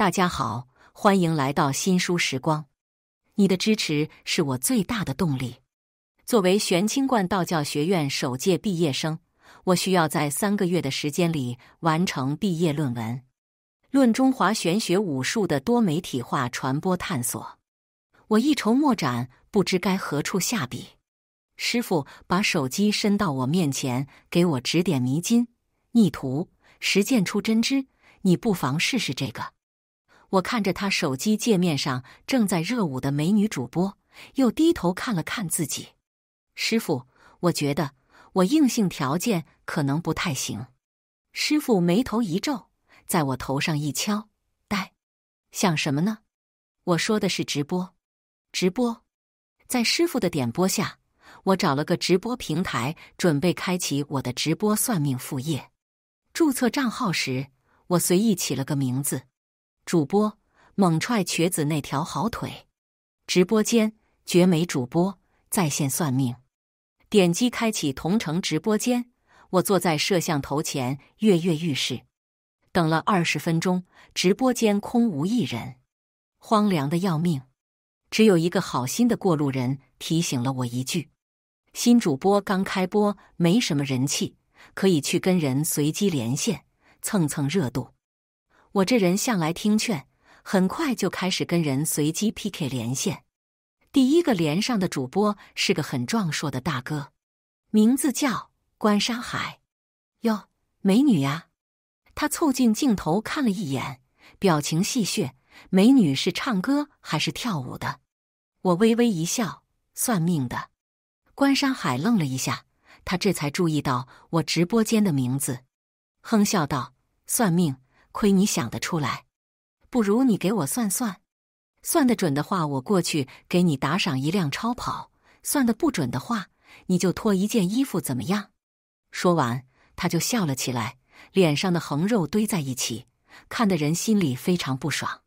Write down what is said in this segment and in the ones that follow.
大家好，欢迎来到新书时光。你的支持是我最大的动力。作为玄清观道教学院首届毕业生，我需要在三个月的时间里完成毕业论文《论中华玄学武术的多媒体化传播探索》。我一筹莫展，不知该何处下笔。师傅把手机伸到我面前，给我指点迷津。逆徒，实践出真知，你不妨试试这个。我看着他手机界面上正在热舞的美女主播，又低头看了看自己。师傅，我觉得我硬性条件可能不太行。师傅眉头一皱，在我头上一敲：“呆，想什么呢？”我说的是直播，直播。在师傅的点播下，我找了个直播平台，准备开启我的直播算命副业。注册账号时，我随意起了个名字。主播猛踹瘸子那条好腿，直播间绝美主播在线算命。点击开启同城直播间，我坐在摄像头前跃跃欲试。等了二十分钟，直播间空无一人，荒凉的要命。只有一个好心的过路人提醒了我一句：“新主播刚开播，没什么人气，可以去跟人随机连线，蹭蹭热度。”我这人向来听劝，很快就开始跟人随机 PK 连线。第一个连上的主播是个很壮硕的大哥，名字叫关山海。哟，美女呀！他凑近镜头看了一眼，表情戏谑：“美女是唱歌还是跳舞的？”我微微一笑：“算命的。”关山海愣了一下，他这才注意到我直播间的名字，哼笑道：“算命。”亏你想得出来，不如你给我算算，算得准的话，我过去给你打赏一辆超跑；算得不准的话，你就脱一件衣服，怎么样？说完，他就笑了起来，脸上的横肉堆在一起，看得人心里非常不爽。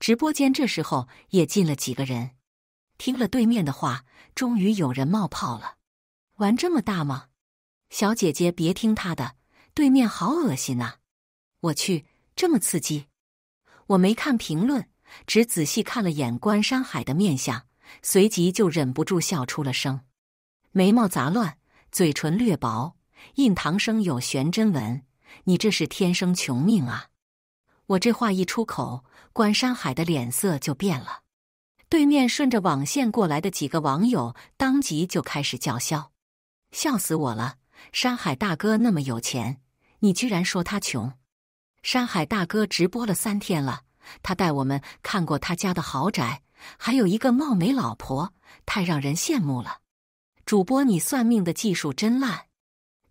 直播间这时候也进了几个人，听了对面的话，终于有人冒泡了：“玩这么大吗？小姐姐别听他的，对面好恶心啊！我去。”这么刺激，我没看评论，只仔细看了眼关山海的面相，随即就忍不住笑出了声。眉毛杂乱，嘴唇略薄，印堂生有玄真纹，你这是天生穷命啊！我这话一出口，关山海的脸色就变了。对面顺着网线过来的几个网友当即就开始叫嚣：“笑死我了！山海大哥那么有钱，你居然说他穷！”山海大哥直播了三天了，他带我们看过他家的豪宅，还有一个貌美老婆，太让人羡慕了。主播，你算命的技术真烂，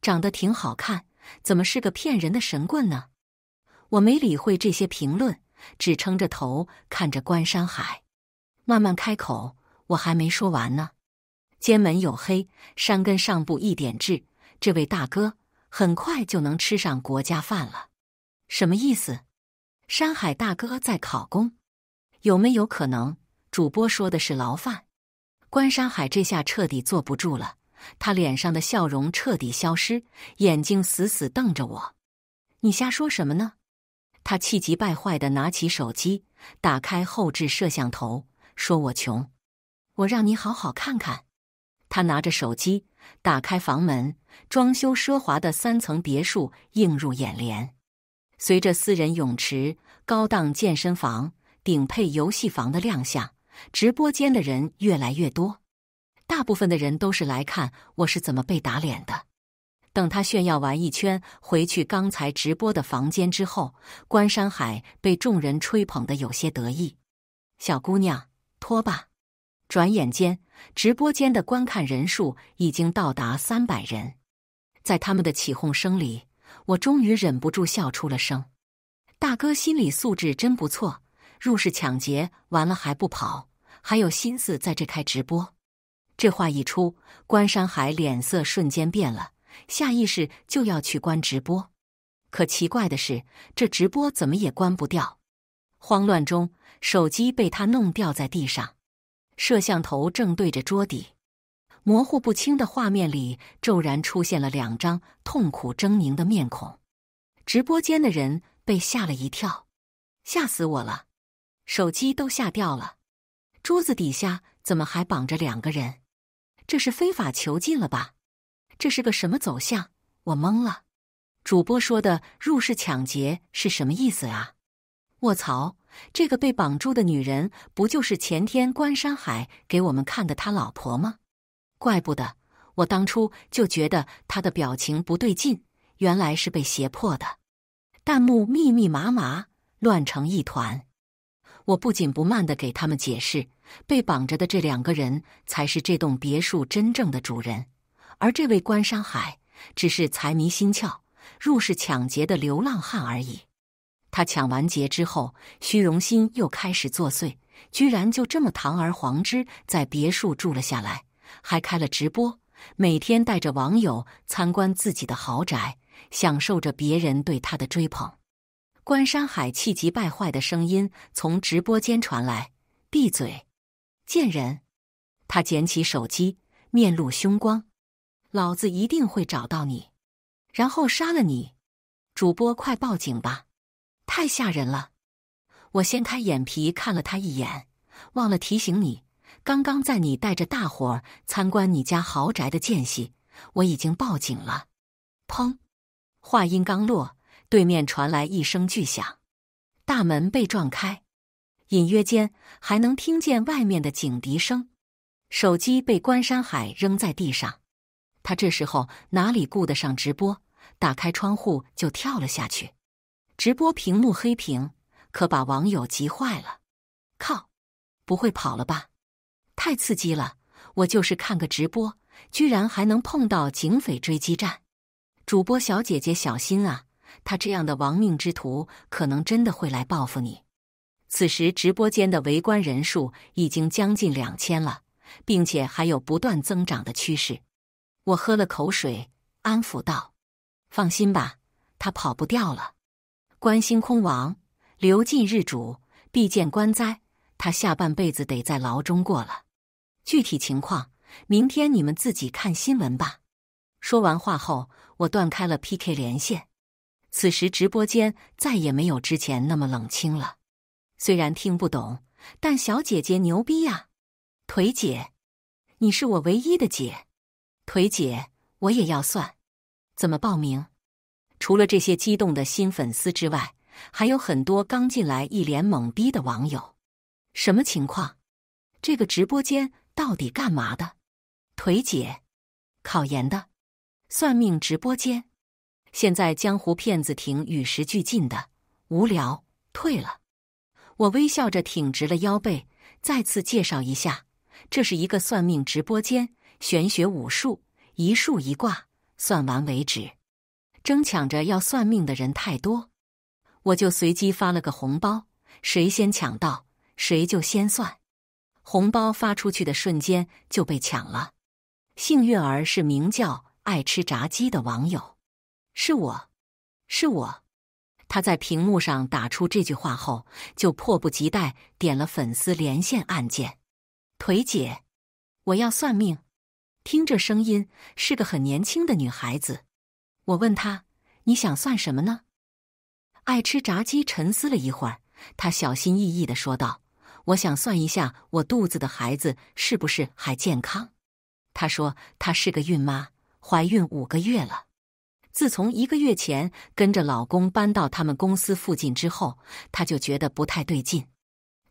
长得挺好看，怎么是个骗人的神棍呢？我没理会这些评论，只撑着头看着关山海，慢慢开口：“我还没说完呢。肩门有黑，山根上部一点痣，这位大哥很快就能吃上国家饭了。”什么意思？山海大哥在考公，有没有可能？主播说的是牢饭？关山海这下彻底坐不住了，他脸上的笑容彻底消失，眼睛死死瞪着我。你瞎说什么呢？他气急败坏的拿起手机，打开后置摄像头，说我穷，我让你好好看看。他拿着手机打开房门，装修奢华的三层别墅映入眼帘。随着私人泳池、高档健身房、顶配游戏房的亮相，直播间的人越来越多。大部分的人都是来看我是怎么被打脸的。等他炫耀完一圈，回去刚才直播的房间之后，关山海被众人吹捧的有些得意。小姑娘，脱吧！转眼间，直播间的观看人数已经到达三百人，在他们的起哄声里。我终于忍不住笑出了声，大哥心理素质真不错，入室抢劫完了还不跑，还有心思在这开直播。这话一出，关山海脸色瞬间变了，下意识就要去关直播，可奇怪的是，这直播怎么也关不掉。慌乱中，手机被他弄掉在地上，摄像头正对着桌底。模糊不清的画面里，骤然出现了两张痛苦狰狞的面孔，直播间的人被吓了一跳，吓死我了，手机都吓掉了。桌子底下怎么还绑着两个人？这是非法囚禁了吧？这是个什么走向？我懵了。主播说的入室抢劫是什么意思啊？卧槽，这个被绑住的女人不就是前天关山海给我们看的他老婆吗？怪不得我当初就觉得他的表情不对劲，原来是被胁迫的。弹幕密密麻麻，乱成一团。我不紧不慢的给他们解释：被绑着的这两个人才是这栋别墅真正的主人，而这位关山海只是财迷心窍、入室抢劫的流浪汉而已。他抢完劫之后，虚荣心又开始作祟，居然就这么堂而皇之在别墅住了下来。还开了直播，每天带着网友参观自己的豪宅，享受着别人对他的追捧。关山海气急败坏的声音从直播间传来：“闭嘴，贱人！”他捡起手机，面露凶光：“老子一定会找到你，然后杀了你！”主播，快报警吧，太吓人了！我掀开眼皮看了他一眼，忘了提醒你。刚刚在你带着大伙参观你家豪宅的间隙，我已经报警了。砰！话音刚落，对面传来一声巨响，大门被撞开，隐约间还能听见外面的警笛声。手机被关山海扔在地上，他这时候哪里顾得上直播？打开窗户就跳了下去。直播屏幕黑屏，可把网友急坏了。靠！不会跑了吧？太刺激了！我就是看个直播，居然还能碰到警匪追击战。主播小姐姐小心啊，他这样的亡命之徒可能真的会来报复你。此时直播间的围观人数已经将近两千了，并且还有不断增长的趋势。我喝了口水，安抚道：“放心吧，他跑不掉了。”观星空王，流尽日主，必见官灾。他下半辈子得在牢中过了，具体情况明天你们自己看新闻吧。说完话后，我断开了 PK 连线。此时直播间再也没有之前那么冷清了。虽然听不懂，但小姐姐牛逼呀！腿姐，你是我唯一的姐。腿姐，我也要算。怎么报名？除了这些激动的新粉丝之外，还有很多刚进来一脸懵逼的网友。什么情况？这个直播间到底干嘛的？腿姐，考研的，算命直播间。现在江湖骗子挺与时俱进的，无聊，退了。我微笑着挺直了腰背，再次介绍一下，这是一个算命直播间，玄学武术，一术一卦，算完为止。争抢着要算命的人太多，我就随机发了个红包，谁先抢到？谁就先算，红包发出去的瞬间就被抢了。幸运儿是名叫“爱吃炸鸡”的网友，是我，是我。他在屏幕上打出这句话后，就迫不及待点了粉丝连线按键。腿姐，我要算命。听这声音，是个很年轻的女孩子。我问她：“你想算什么呢？”爱吃炸鸡沉思了一会儿，她小心翼翼的说道。我想算一下我肚子的孩子是不是还健康。她说她是个孕妈，怀孕五个月了。自从一个月前跟着老公搬到他们公司附近之后，她就觉得不太对劲。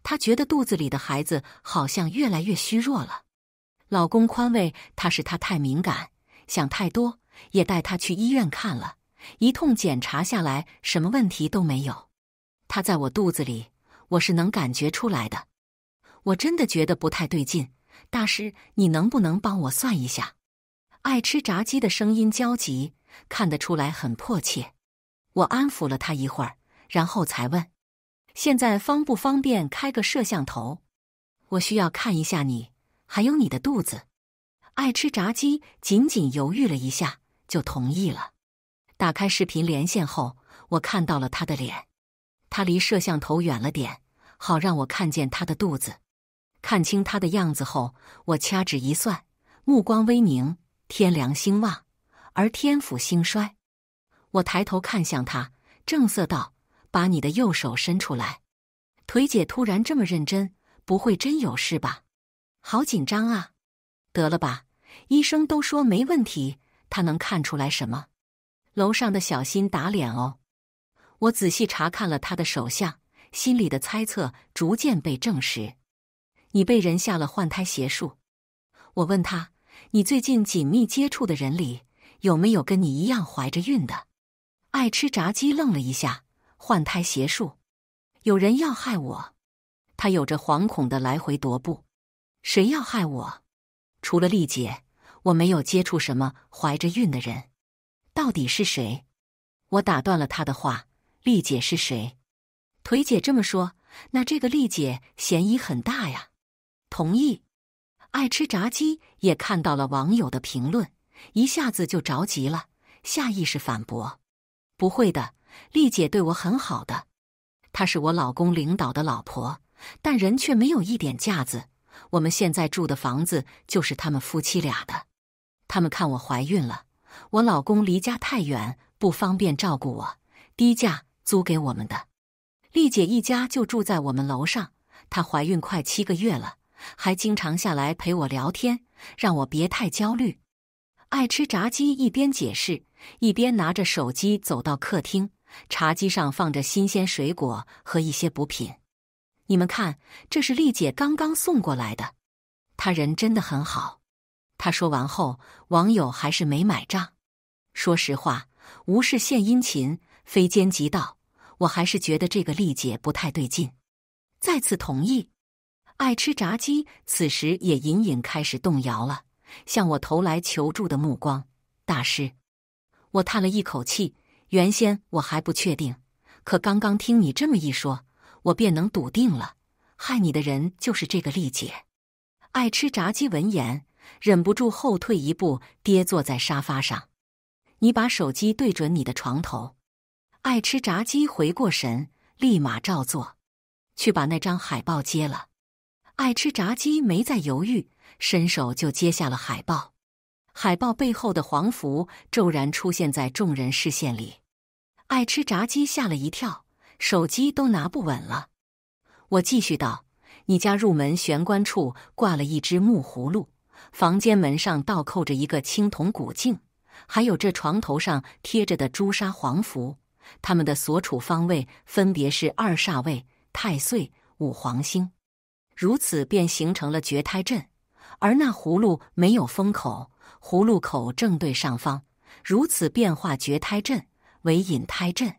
她觉得肚子里的孩子好像越来越虚弱了。老公宽慰她，是她太敏感，想太多，也带她去医院看了一通检查下来，什么问题都没有。她在我肚子里。我是能感觉出来的，我真的觉得不太对劲。大师，你能不能帮我算一下？爱吃炸鸡的声音焦急，看得出来很迫切。我安抚了他一会儿，然后才问：现在方不方便开个摄像头？我需要看一下你还有你的肚子。爱吃炸鸡仅仅犹豫了一下就同意了。打开视频连线后，我看到了他的脸，他离摄像头远了点。好让我看见他的肚子，看清他的样子后，我掐指一算，目光微凝。天凉兴旺，而天府兴衰。我抬头看向他，正色道：“把你的右手伸出来。”腿姐突然这么认真，不会真有事吧？好紧张啊！得了吧，医生都说没问题，他能看出来什么？楼上的小心打脸哦！我仔细查看了他的手相。心里的猜测逐渐被证实，你被人下了换胎邪术。我问他：“你最近紧密接触的人里有没有跟你一样怀着孕的？”爱吃炸鸡愣了一下，换胎邪术，有人要害我。他有着惶恐的来回踱步。谁要害我？除了丽姐，我没有接触什么怀着孕的人。到底是谁？我打断了他的话：“丽姐是谁？”腿姐这么说，那这个丽姐嫌疑很大呀！同意，爱吃炸鸡也看到了网友的评论，一下子就着急了，下意识反驳：“不会的，丽姐对我很好的，她是我老公领导的老婆，但人却没有一点架子。我们现在住的房子就是他们夫妻俩的，他们看我怀孕了，我老公离家太远，不方便照顾我，低价租给我们的。”丽姐一家就住在我们楼上，她怀孕快七个月了，还经常下来陪我聊天，让我别太焦虑。爱吃炸鸡一边解释一边拿着手机走到客厅，茶几上放着新鲜水果和一些补品。你们看，这是丽姐刚刚送过来的。她人真的很好。她说完后，网友还是没买账。说实话，无事献殷勤，非奸即盗。我还是觉得这个丽姐不太对劲，再次同意。爱吃炸鸡，此时也隐隐开始动摇了，向我投来求助的目光。大师，我叹了一口气。原先我还不确定，可刚刚听你这么一说，我便能笃定了。害你的人就是这个丽姐。爱吃炸鸡闻言，忍不住后退一步，跌坐在沙发上。你把手机对准你的床头。爱吃炸鸡回过神，立马照做，去把那张海报揭了。爱吃炸鸡没再犹豫，伸手就揭下了海报。海报背后的黄符骤然出现在众人视线里，爱吃炸鸡吓了一跳，手机都拿不稳了。我继续道：“你家入门玄关处挂了一只木葫芦，房间门上倒扣着一个青铜古镜，还有这床头上贴着的朱砂黄符。”他们的所处方位分别是二煞位、太岁、五黄星，如此便形成了绝胎阵。而那葫芦没有封口，葫芦口正对上方，如此变化绝胎阵为引胎阵。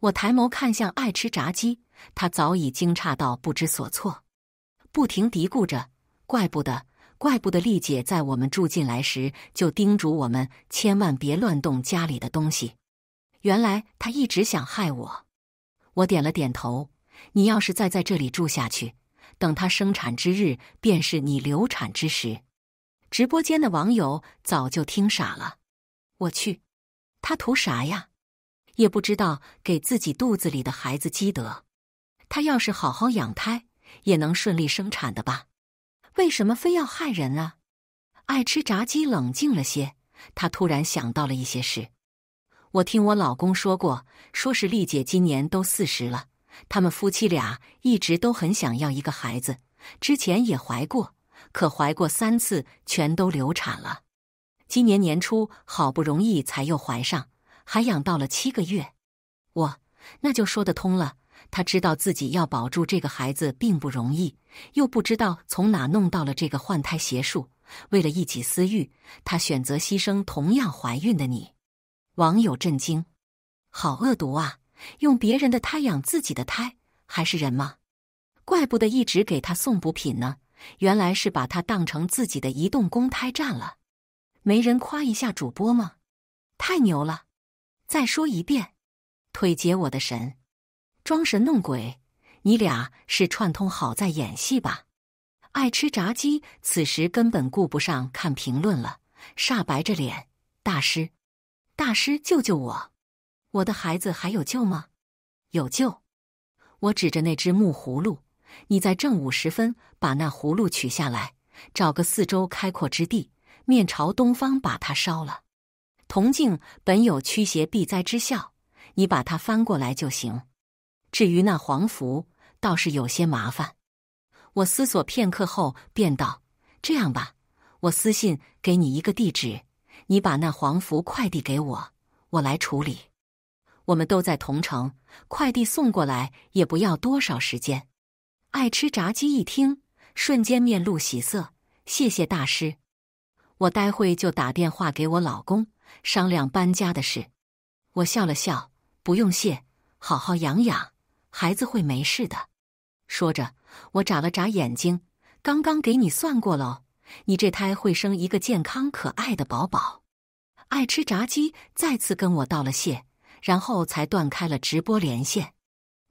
我抬眸看向爱吃炸鸡，他早已惊诧到不知所措，不停嘀咕着：“怪不得，怪不得丽姐在我们住进来时就叮嘱我们千万别乱动家里的东西。”原来他一直想害我，我点了点头。你要是再在这里住下去，等他生产之日，便是你流产之时。直播间的网友早就听傻了。我去，他图啥呀？也不知道给自己肚子里的孩子积德。他要是好好养胎，也能顺利生产的吧？为什么非要害人啊？爱吃炸鸡冷静了些，他突然想到了一些事。我听我老公说过，说是丽姐今年都四十了，他们夫妻俩一直都很想要一个孩子，之前也怀过，可怀过三次全都流产了。今年年初好不容易才又怀上，还养到了七个月。我那就说得通了。他知道自己要保住这个孩子并不容易，又不知道从哪弄到了这个换胎邪术，为了一己私欲，他选择牺牲同样怀孕的你。网友震惊，好恶毒啊！用别人的胎养自己的胎，还是人吗？怪不得一直给他送补品呢，原来是把他当成自己的移动公胎站了。没人夸一下主播吗？太牛了！再说一遍，腿姐我的神，装神弄鬼，你俩是串通好在演戏吧？爱吃炸鸡，此时根本顾不上看评论了，煞白着脸，大师。大师救救我！我的孩子还有救吗？有救！我指着那只木葫芦：“你在正午时分把那葫芦取下来，找个四周开阔之地，面朝东方把它烧了。铜镜本有驱邪避灾之效，你把它翻过来就行。至于那黄符，倒是有些麻烦。”我思索片刻后，便道：“这样吧，我私信给你一个地址。”你把那黄符快递给我，我来处理。我们都在同城，快递送过来也不要多少时间。爱吃炸鸡一听，瞬间面露喜色。谢谢大师，我待会就打电话给我老公商量搬家的事。我笑了笑，不用谢，好好养养，孩子会没事的。说着，我眨了眨眼睛，刚刚给你算过了。你这胎会生一个健康可爱的宝宝，爱吃炸鸡。再次跟我道了谢，然后才断开了直播连线。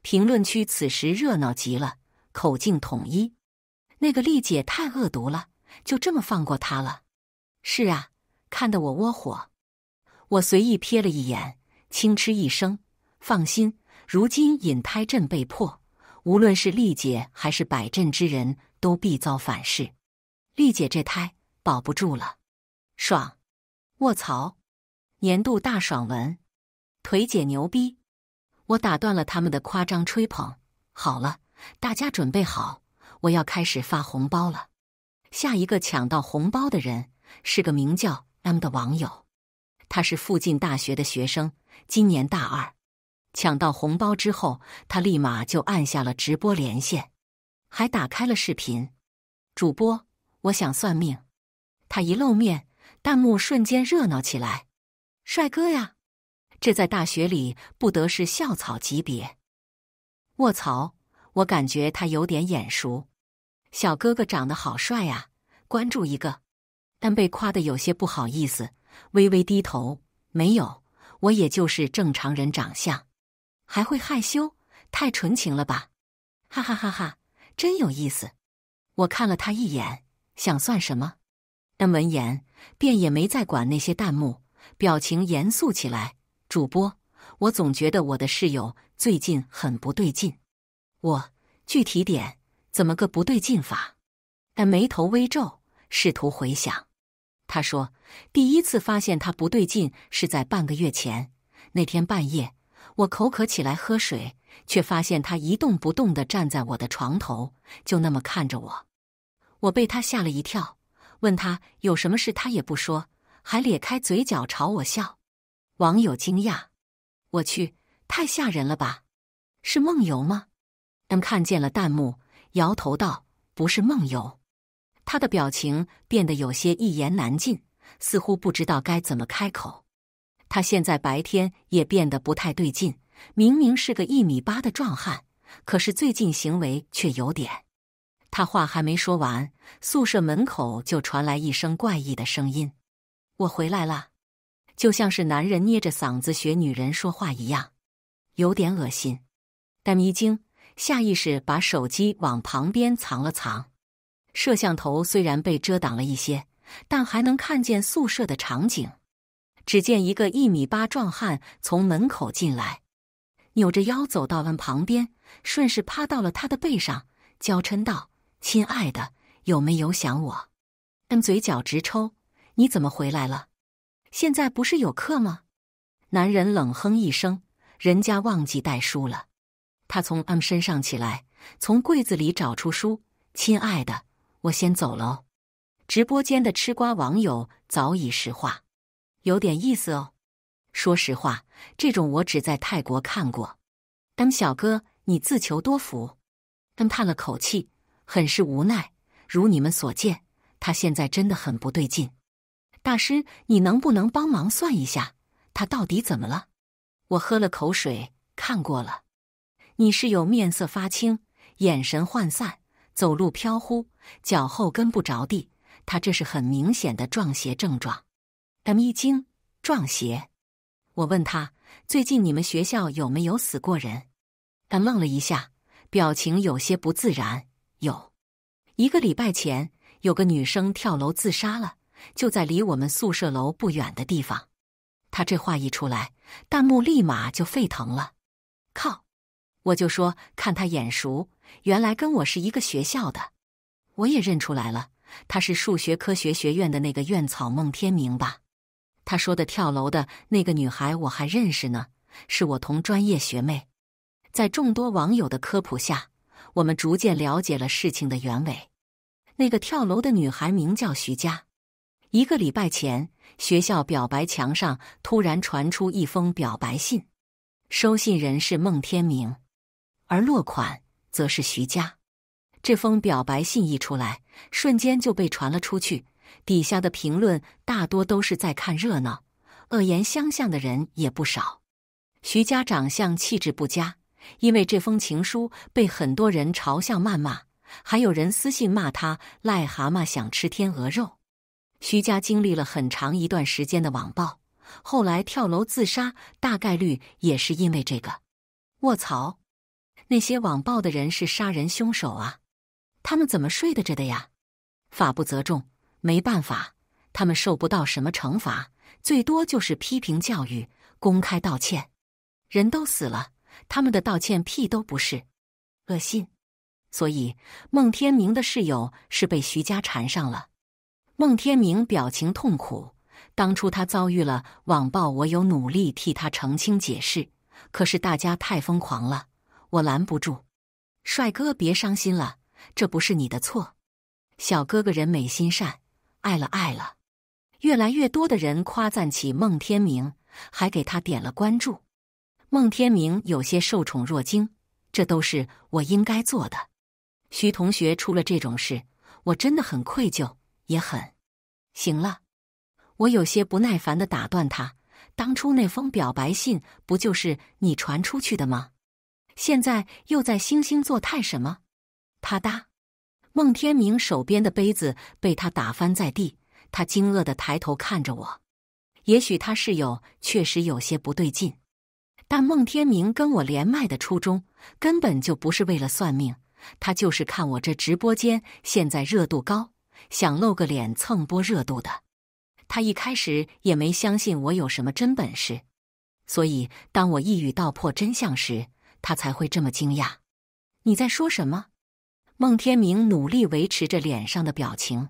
评论区此时热闹极了，口径统一。那个丽姐太恶毒了，就这么放过她了？是啊，看得我窝火。我随意瞥了一眼，轻嗤一声：“放心，如今引胎阵被破，无论是丽姐还是摆阵之人都必遭反噬。”丽姐这胎保不住了，爽！卧槽！年度大爽文，腿姐牛逼！我打断了他们的夸张吹捧。好了，大家准备好，我要开始发红包了。下一个抢到红包的人是个名叫 M 的网友，他是附近大学的学生，今年大二。抢到红包之后，他立马就按下了直播连线，还打开了视频，主播。我想算命，他一露面，弹幕瞬间热闹起来。帅哥呀，这在大学里不得是校草级别？卧槽，我感觉他有点眼熟。小哥哥长得好帅啊，关注一个。但被夸的有些不好意思，微微低头。没有，我也就是正常人长相，还会害羞，太纯情了吧？哈哈哈哈，真有意思。我看了他一眼。想算什么？但闻言便也没再管那些弹幕，表情严肃起来。主播，我总觉得我的室友最近很不对劲。我具体点，怎么个不对劲法？但眉头微皱，试图回想。他说：“第一次发现他不对劲是在半个月前，那天半夜，我口渴起来喝水，却发现他一动不动地站在我的床头，就那么看着我。”我被他吓了一跳，问他有什么事，他也不说，还咧开嘴角朝我笑。网友惊讶：“我去，太吓人了吧？是梦游吗？”们看见了弹幕，摇头道：“不是梦游。”他的表情变得有些一言难尽，似乎不知道该怎么开口。他现在白天也变得不太对劲，明明是个一米八的壮汉，可是最近行为却有点。他话还没说完，宿舍门口就传来一声怪异的声音：“我回来了。”就像是男人捏着嗓子学女人说话一样，有点恶心。但一惊，下意识把手机往旁边藏了藏。摄像头虽然被遮挡了一些，但还能看见宿舍的场景。只见一个一米八壮汉从门口进来，扭着腰走到了旁边，顺势趴到了他的背上，娇嗔道。亲爱的，有没有想我嗯，嘴角直抽，你怎么回来了？现在不是有课吗？男人冷哼一声，人家忘记带书了。他从 M 身上起来，从柜子里找出书。亲爱的，我先走喽。”直播间的吃瓜网友早已石化，有点意思哦。说实话，这种我只在泰国看过。M 小哥，你自求多福。M 叹了口气。很是无奈，如你们所见，他现在真的很不对劲。大师，你能不能帮忙算一下，他到底怎么了？我喝了口水，看过了，你室友面色发青，眼神涣散，走路飘忽，脚后跟不着地，他这是很明显的撞邪症状。他一惊，撞邪。我问他，最近你们学校有没有死过人？他愣了一下，表情有些不自然。有一个礼拜前，有个女生跳楼自杀了，就在离我们宿舍楼不远的地方。他这话一出来，弹幕立马就沸腾了。靠！我就说看她眼熟，原来跟我是一个学校的。我也认出来了，她是数学科学学院的那个院草孟天明吧？他说的跳楼的那个女孩我还认识呢，是我同专业学妹。在众多网友的科普下。我们逐渐了解了事情的原委。那个跳楼的女孩名叫徐佳。一个礼拜前，学校表白墙上突然传出一封表白信，收信人是孟天明，而落款则是徐佳。这封表白信一出来，瞬间就被传了出去。底下的评论大多都是在看热闹，恶言相向的人也不少。徐佳长相气质不佳。因为这封情书被很多人嘲笑谩骂，还有人私信骂他“癞蛤蟆想吃天鹅肉”。徐佳经历了很长一段时间的网暴，后来跳楼自杀，大概率也是因为这个。卧槽，那些网暴的人是杀人凶手啊！他们怎么睡得着的呀？法不责众，没办法，他们受不到什么惩罚，最多就是批评教育、公开道歉。人都死了。他们的道歉屁都不是，恶心！所以孟天明的室友是被徐佳缠上了。孟天明表情痛苦。当初他遭遇了网暴，我有努力替他澄清解释，可是大家太疯狂了，我拦不住。帅哥，别伤心了，这不是你的错。小哥哥人美心善，爱了爱了。越来越多的人夸赞起孟天明，还给他点了关注。孟天明有些受宠若惊，这都是我应该做的。徐同学出了这种事，我真的很愧疚，也很。行了，我有些不耐烦的打断他。当初那封表白信不就是你传出去的吗？现在又在惺惺作态什么？啪嗒，孟天明手边的杯子被他打翻在地，他惊愕的抬头看着我。也许他室友确实有些不对劲。但孟天明跟我连麦的初衷根本就不是为了算命，他就是看我这直播间现在热度高，想露个脸蹭波热度的。他一开始也没相信我有什么真本事，所以当我一语道破真相时，他才会这么惊讶。你在说什么？孟天明努力维持着脸上的表情。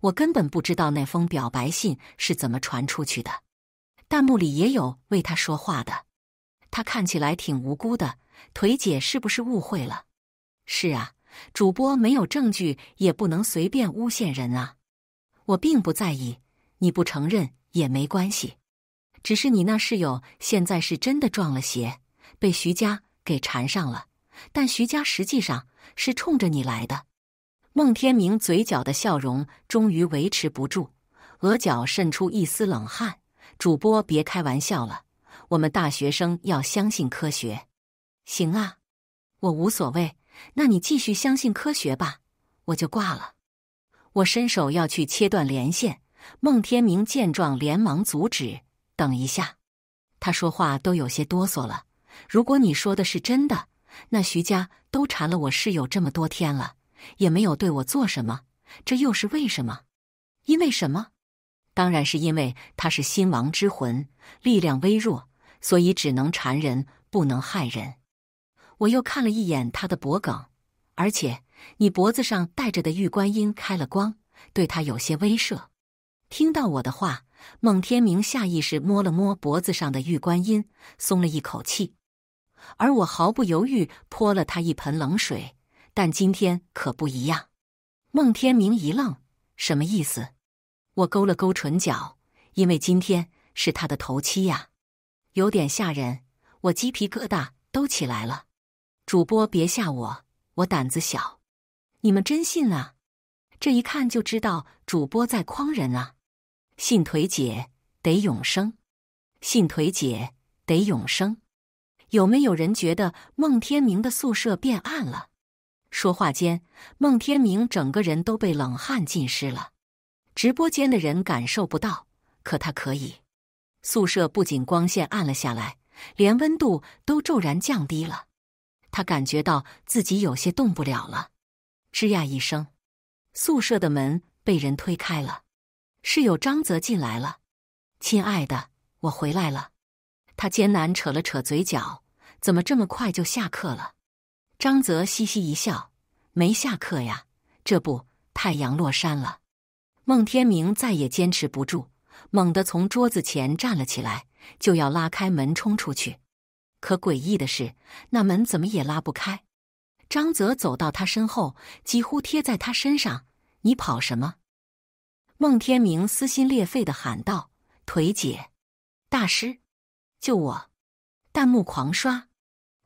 我根本不知道那封表白信是怎么传出去的，弹幕里也有为他说话的。他看起来挺无辜的，腿姐是不是误会了？是啊，主播没有证据也不能随便诬陷人啊。我并不在意，你不承认也没关系。只是你那室友现在是真的撞了邪，被徐家给缠上了。但徐家实际上是冲着你来的。孟天明嘴角的笑容终于维持不住，额角渗出一丝冷汗。主播别开玩笑了。我们大学生要相信科学，行啊，我无所谓。那你继续相信科学吧，我就挂了。我伸手要去切断连线，孟天明见状连忙阻止：“等一下。”他说话都有些哆嗦了。如果你说的是真的，那徐家都缠了我室友这么多天了，也没有对我做什么，这又是为什么？因为什么？当然是因为他是新王之魂，力量微弱。所以只能缠人，不能害人。我又看了一眼他的脖颈，而且你脖子上戴着的玉观音开了光，对他有些威慑。听到我的话，孟天明下意识摸了摸脖子上的玉观音，松了一口气。而我毫不犹豫泼了他一盆冷水，但今天可不一样。孟天明一愣，什么意思？我勾了勾唇角，因为今天是他的头七呀。有点吓人，我鸡皮疙瘩都起来了。主播别吓我，我胆子小。你们真信啊？这一看就知道主播在诓人啊！信腿姐得永生，信腿姐得永生。有没有人觉得孟天明的宿舍变暗了？说话间，孟天明整个人都被冷汗浸湿了。直播间的人感受不到，可他可以。宿舍不仅光线暗了下来，连温度都骤然降低了。他感觉到自己有些动不了了。吱呀一声，宿舍的门被人推开了，室友张泽进来了。“亲爱的，我回来了。”他艰难扯了扯嘴角，“怎么这么快就下课了？”张泽嘻嘻一笑，“没下课呀，这不太阳落山了。”孟天明再也坚持不住。猛地从桌子前站了起来，就要拉开门冲出去。可诡异的是，那门怎么也拉不开。张泽走到他身后，几乎贴在他身上：“你跑什么？”孟天明撕心裂肺的喊道：“腿姐，大师，救我！”弹幕狂刷，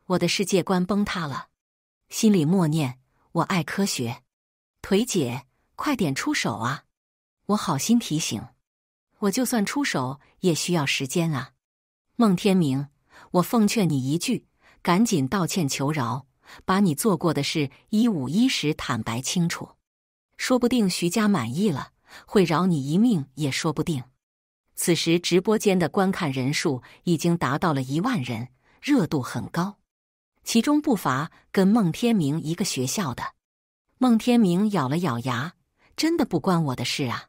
我的世界观崩塌了。心里默念：“我爱科学。”腿姐，快点出手啊！我好心提醒。我就算出手也需要时间啊，孟天明，我奉劝你一句，赶紧道歉求饶，把你做过的事一五一十坦白清楚，说不定徐家满意了，会饶你一命也说不定。此时直播间的观看人数已经达到了一万人，热度很高，其中不乏跟孟天明一个学校的。孟天明咬了咬牙，真的不关我的事啊！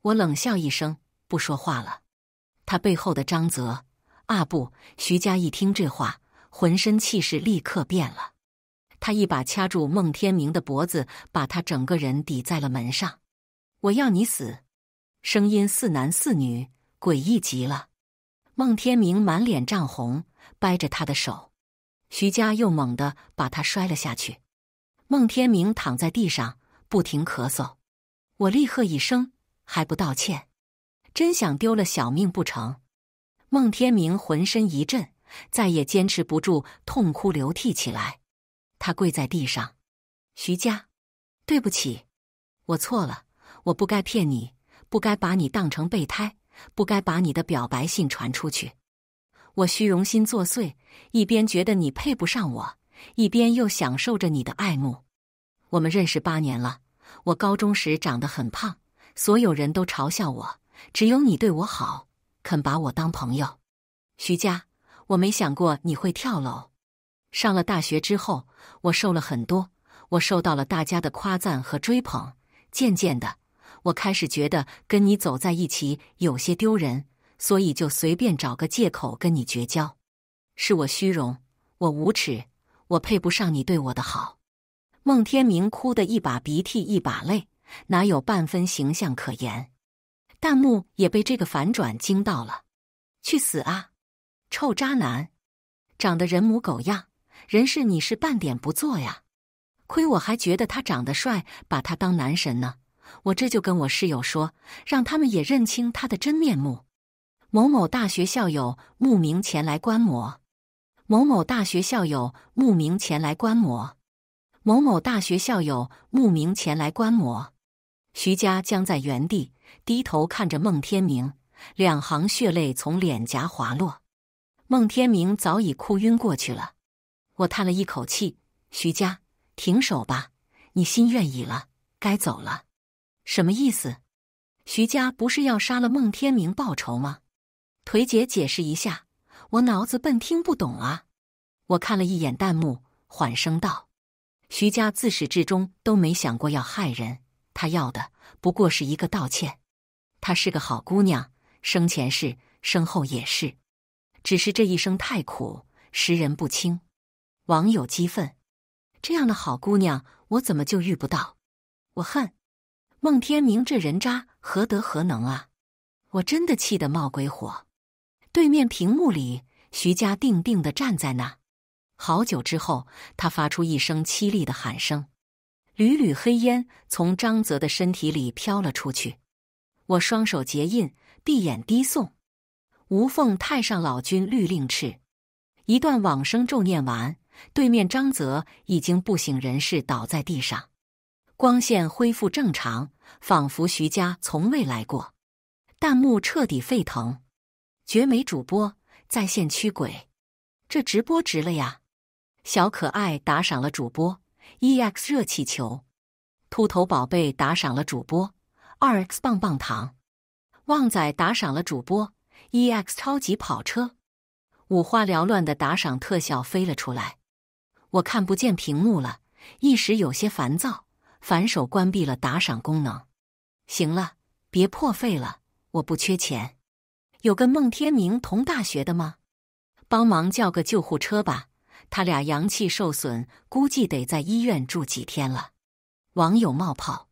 我冷笑一声。不说话了，他背后的张泽啊不，徐佳一听这话，浑身气势立刻变了。他一把掐住孟天明的脖子，把他整个人抵在了门上。我要你死，声音似男似女，诡异极了。孟天明满脸涨红，掰着他的手。徐佳又猛地把他摔了下去。孟天明躺在地上，不停咳嗽。我厉喝一声：“还不道歉！”真想丢了小命不成！孟天明浑身一震，再也坚持不住，痛哭流涕起来。他跪在地上：“徐佳，对不起，我错了，我不该骗你，不该把你当成备胎，不该把你的表白信传出去。我虚荣心作祟，一边觉得你配不上我，一边又享受着你的爱慕。我们认识八年了，我高中时长得很胖，所有人都嘲笑我。”只有你对我好，肯把我当朋友，徐佳，我没想过你会跳楼。上了大学之后，我瘦了很多，我受到了大家的夸赞和追捧。渐渐的，我开始觉得跟你走在一起有些丢人，所以就随便找个借口跟你绝交。是我虚荣，我无耻，我配不上你对我的好。孟天明哭的一把鼻涕一把泪，哪有半分形象可言？弹幕也被这个反转惊到了，去死啊！臭渣男，长得人模狗样，人是你是半点不做呀！亏我还觉得他长得帅，把他当男神呢。我这就跟我室友说，让他们也认清他的真面目。某某大学校友慕名前来观摩，某某大学校友慕名前来观摩，某某大学校友慕名前来观摩。徐家将在原地。低头看着孟天明，两行血泪从脸颊滑落。孟天明早已哭晕过去了。我叹了一口气：“徐家，停手吧，你心愿已了，该走了。”什么意思？徐家不是要杀了孟天明报仇吗？腿姐解释一下，我脑子笨，听不懂啊。我看了一眼弹幕，缓声道：“徐家自始至终都没想过要害人。”他要的不过是一个道歉。她是个好姑娘，生前是，生后也是。只是这一生太苦，识人不清。网友激愤：这样的好姑娘，我怎么就遇不到？我恨孟天明这人渣，何德何能啊！我真的气得冒鬼火。对面屏幕里，徐佳定定的站在那。好久之后，他发出一声凄厉的喊声。缕缕黑烟从张泽的身体里飘了出去，我双手结印，闭眼低诵：“无奉太上老君律令敕。”一段往生咒念完，对面张泽已经不省人事，倒在地上。光线恢复正常，仿佛徐家从未来过。弹幕彻底沸腾：“绝美主播在线驱鬼，这直播值了呀！”小可爱打赏了主播。ex 热气球，秃头宝贝打赏了主播，二 x 棒棒糖，旺仔打赏了主播，ex 超级跑车，五花缭乱的打赏特效飞了出来，我看不见屏幕了，一时有些烦躁，反手关闭了打赏功能。行了，别破费了，我不缺钱。有跟孟天明同大学的吗？帮忙叫个救护车吧。他俩阳气受损，估计得在医院住几天了。网友冒泡，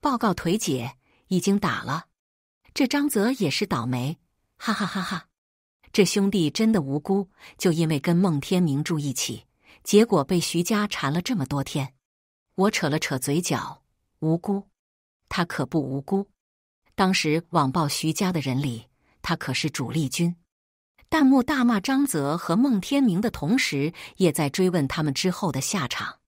报告腿姐已经打了。这张泽也是倒霉，哈哈哈哈！这兄弟真的无辜，就因为跟孟天明住一起，结果被徐家缠了这么多天。我扯了扯嘴角，无辜？他可不无辜。当时网暴徐家的人里，他可是主力军。弹幕大骂张泽和孟天明的同时，也在追问他们之后的下场。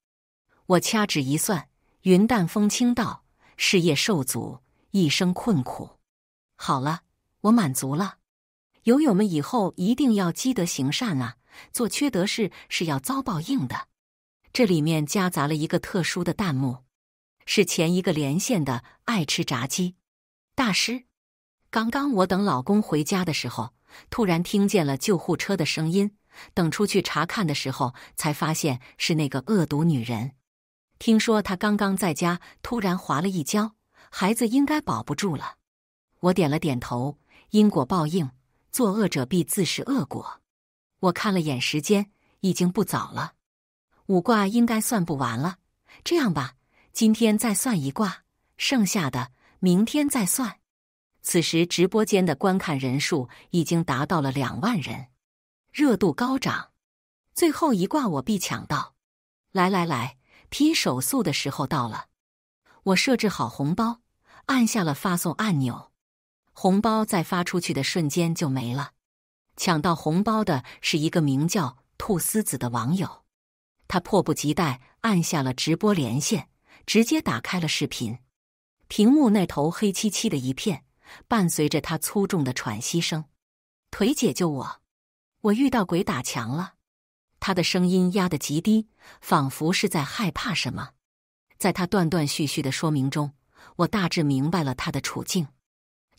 我掐指一算，云淡风轻道：“事业受阻，一生困苦。”好了，我满足了。友友们，以后一定要积德行善啊！做缺德事是要遭报应的。这里面夹杂了一个特殊的弹幕，是前一个连线的爱吃炸鸡大师。刚刚我等老公回家的时候。突然听见了救护车的声音。等出去查看的时候，才发现是那个恶毒女人。听说她刚刚在家突然滑了一跤，孩子应该保不住了。我点了点头，因果报应，作恶者必自食恶果。我看了眼时间，已经不早了，五卦应该算不完了。这样吧，今天再算一卦，剩下的明天再算。此时直播间的观看人数已经达到了两万人，热度高涨。最后一挂我必抢到！来来来，拼手速的时候到了！我设置好红包，按下了发送按钮。红包在发出去的瞬间就没了。抢到红包的是一个名叫“兔丝子”的网友，他迫不及待按下了直播连线，直接打开了视频。屏幕那头黑漆漆的一片。伴随着他粗重的喘息声，腿解救我！我遇到鬼打墙了。他的声音压得极低，仿佛是在害怕什么。在他断断续续的说明中，我大致明白了他的处境。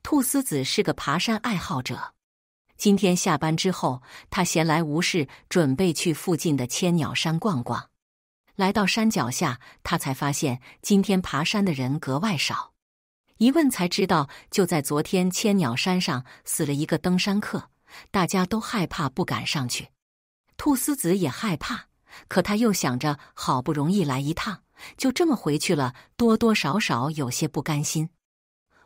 兔丝子是个爬山爱好者，今天下班之后，他闲来无事，准备去附近的千鸟山逛逛。来到山脚下，他才发现今天爬山的人格外少。一问才知道，就在昨天，千鸟山上死了一个登山客，大家都害怕，不敢上去。兔丝子也害怕，可他又想着好不容易来一趟，就这么回去了，多多少少有些不甘心。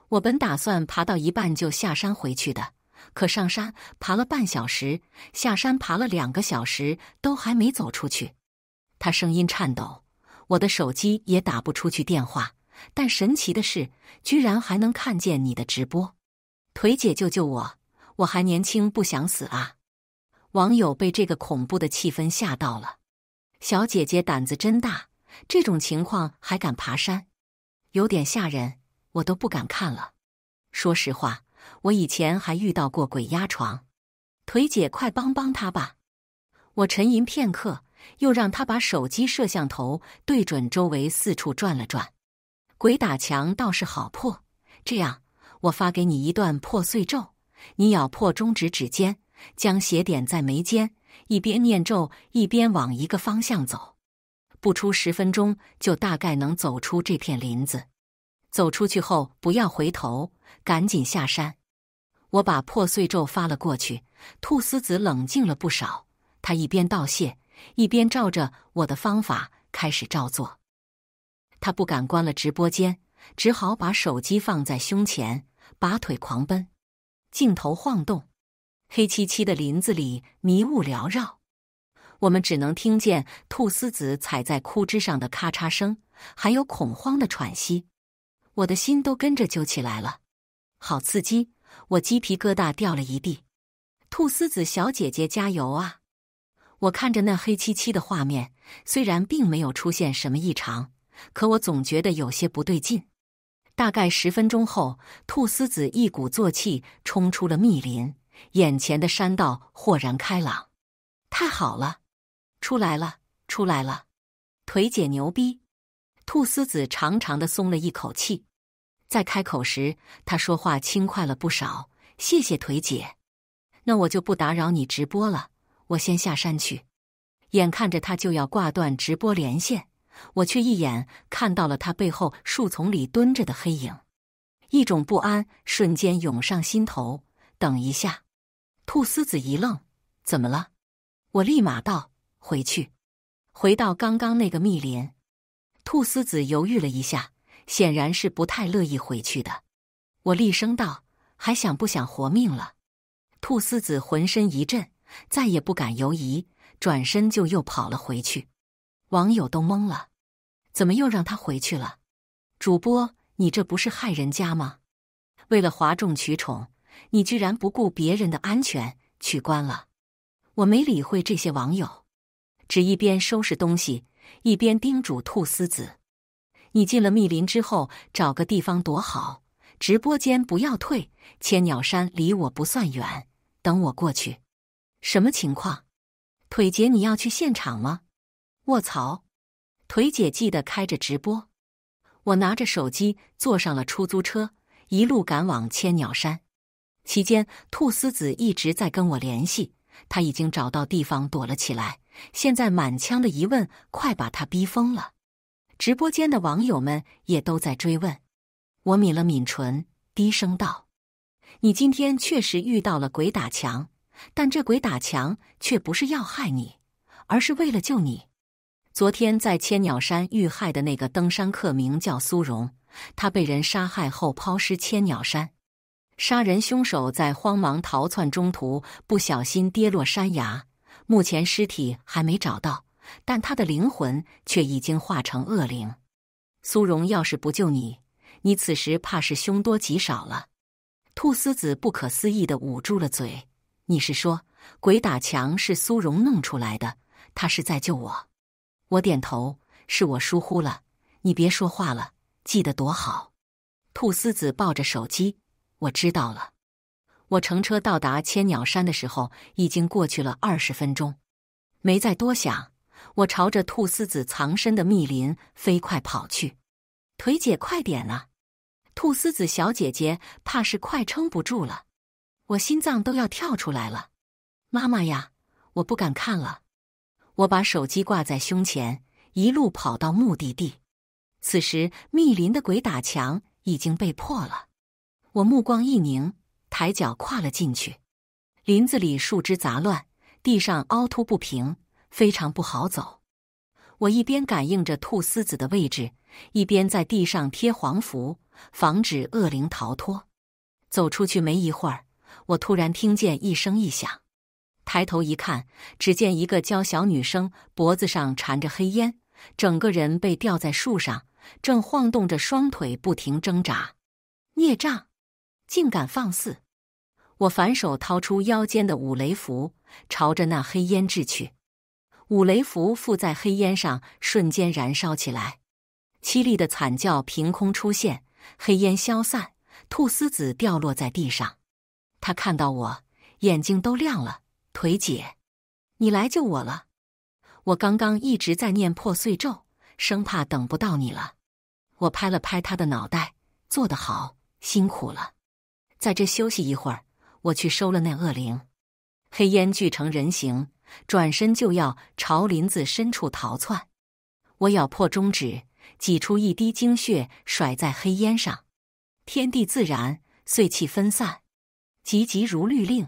我本打算爬到一半就下山回去的，可上山爬了半小时，下山爬了两个小时，都还没走出去。他声音颤抖，我的手机也打不出去电话。但神奇的是，居然还能看见你的直播，腿姐救救我！我还年轻，不想死啊！网友被这个恐怖的气氛吓到了。小姐姐胆子真大，这种情况还敢爬山，有点吓人，我都不敢看了。说实话，我以前还遇到过鬼压床，腿姐快帮帮他吧！我沉吟片刻，又让他把手机摄像头对准周围四处转了转。鬼打墙倒是好破，这样我发给你一段破碎咒，你咬破中指指尖，将血点在眉间，一边念咒一边往一个方向走，不出十分钟就大概能走出这片林子。走出去后不要回头，赶紧下山。我把破碎咒发了过去，兔丝子冷静了不少，他一边道谢，一边照着我的方法开始照做。他不敢关了直播间，只好把手机放在胸前，拔腿狂奔。镜头晃动，黑漆漆的林子里，迷雾缭绕。我们只能听见兔丝子踩在枯枝上的咔嚓声，还有恐慌的喘息。我的心都跟着揪起来了，好刺激，我鸡皮疙瘩掉了一地。兔丝子小姐姐加油啊！我看着那黑漆漆的画面，虽然并没有出现什么异常。可我总觉得有些不对劲。大概十分钟后，兔丝子一鼓作气冲出了密林，眼前的山道豁然开朗。太好了，出来了，出来了！腿姐牛逼！兔丝子长长的松了一口气，在开口时，他说话轻快了不少。谢谢腿姐，那我就不打扰你直播了，我先下山去。眼看着他就要挂断直播连线。我却一眼看到了他背后树丛里蹲着的黑影，一种不安瞬间涌上心头。等一下，兔丝子一愣：“怎么了？”我立马道：“回去，回到刚刚那个密林。”兔丝子犹豫了一下，显然是不太乐意回去的。我厉声道：“还想不想活命了？”兔丝子浑身一震，再也不敢犹疑，转身就又跑了回去。网友都懵了，怎么又让他回去了？主播，你这不是害人家吗？为了哗众取宠，你居然不顾别人的安全，取关了。我没理会这些网友，只一边收拾东西，一边叮嘱兔丝子：“你进了密林之后，找个地方躲好，直播间不要退。千鸟山离我不算远，等我过去。”什么情况？腿姐，你要去现场吗？卧槽，腿姐记得开着直播。我拿着手机坐上了出租车，一路赶往千鸟山。期间，兔丝子一直在跟我联系，他已经找到地方躲了起来，现在满腔的疑问快把他逼疯了。直播间的网友们也都在追问。我抿了抿唇，低声道：“你今天确实遇到了鬼打墙，但这鬼打墙却不是要害你，而是为了救你。”昨天在千鸟山遇害的那个登山客名叫苏荣，他被人杀害后抛尸千鸟山，杀人凶手在慌忙逃窜中途不小心跌落山崖，目前尸体还没找到，但他的灵魂却已经化成恶灵。苏荣要是不救你，你此时怕是凶多吉少了。兔丝子不可思议的捂住了嘴，你是说鬼打墙是苏荣弄出来的？他是在救我。我点头，是我疏忽了。你别说话了，记得多好。兔丝子抱着手机，我知道了。我乘车到达千鸟山的时候，已经过去了二十分钟。没再多想，我朝着兔丝子藏身的密林飞快跑去。腿姐快点啊！兔丝子小姐姐怕是快撑不住了，我心脏都要跳出来了。妈妈呀！我不敢看了。我把手机挂在胸前，一路跑到目的地。此时，密林的鬼打墙已经被破了。我目光一凝，抬脚跨了进去。林子里树枝杂乱，地上凹凸不平，非常不好走。我一边感应着兔丝子的位置，一边在地上贴黄符，防止恶灵逃脱。走出去没一会儿，我突然听见一声异响。抬头一看，只见一个娇小女生脖子上缠着黑烟，整个人被吊在树上，正晃动着双腿，不停挣扎。孽障，竟敢放肆！我反手掏出腰间的五雷符，朝着那黑烟掷去。五雷符附在黑烟上，瞬间燃烧起来。凄厉的惨叫凭空出现，黑烟消散，兔丝子掉落在地上。他看到我，眼睛都亮了。腿姐，你来救我了！我刚刚一直在念破碎咒，生怕等不到你了。我拍了拍他的脑袋，做得好，辛苦了，在这休息一会儿。我去收了那恶灵。黑烟聚成人形，转身就要朝林子深处逃窜。我咬破中指，挤出一滴精血，甩在黑烟上。天地自然，碎气分散，急急如律令。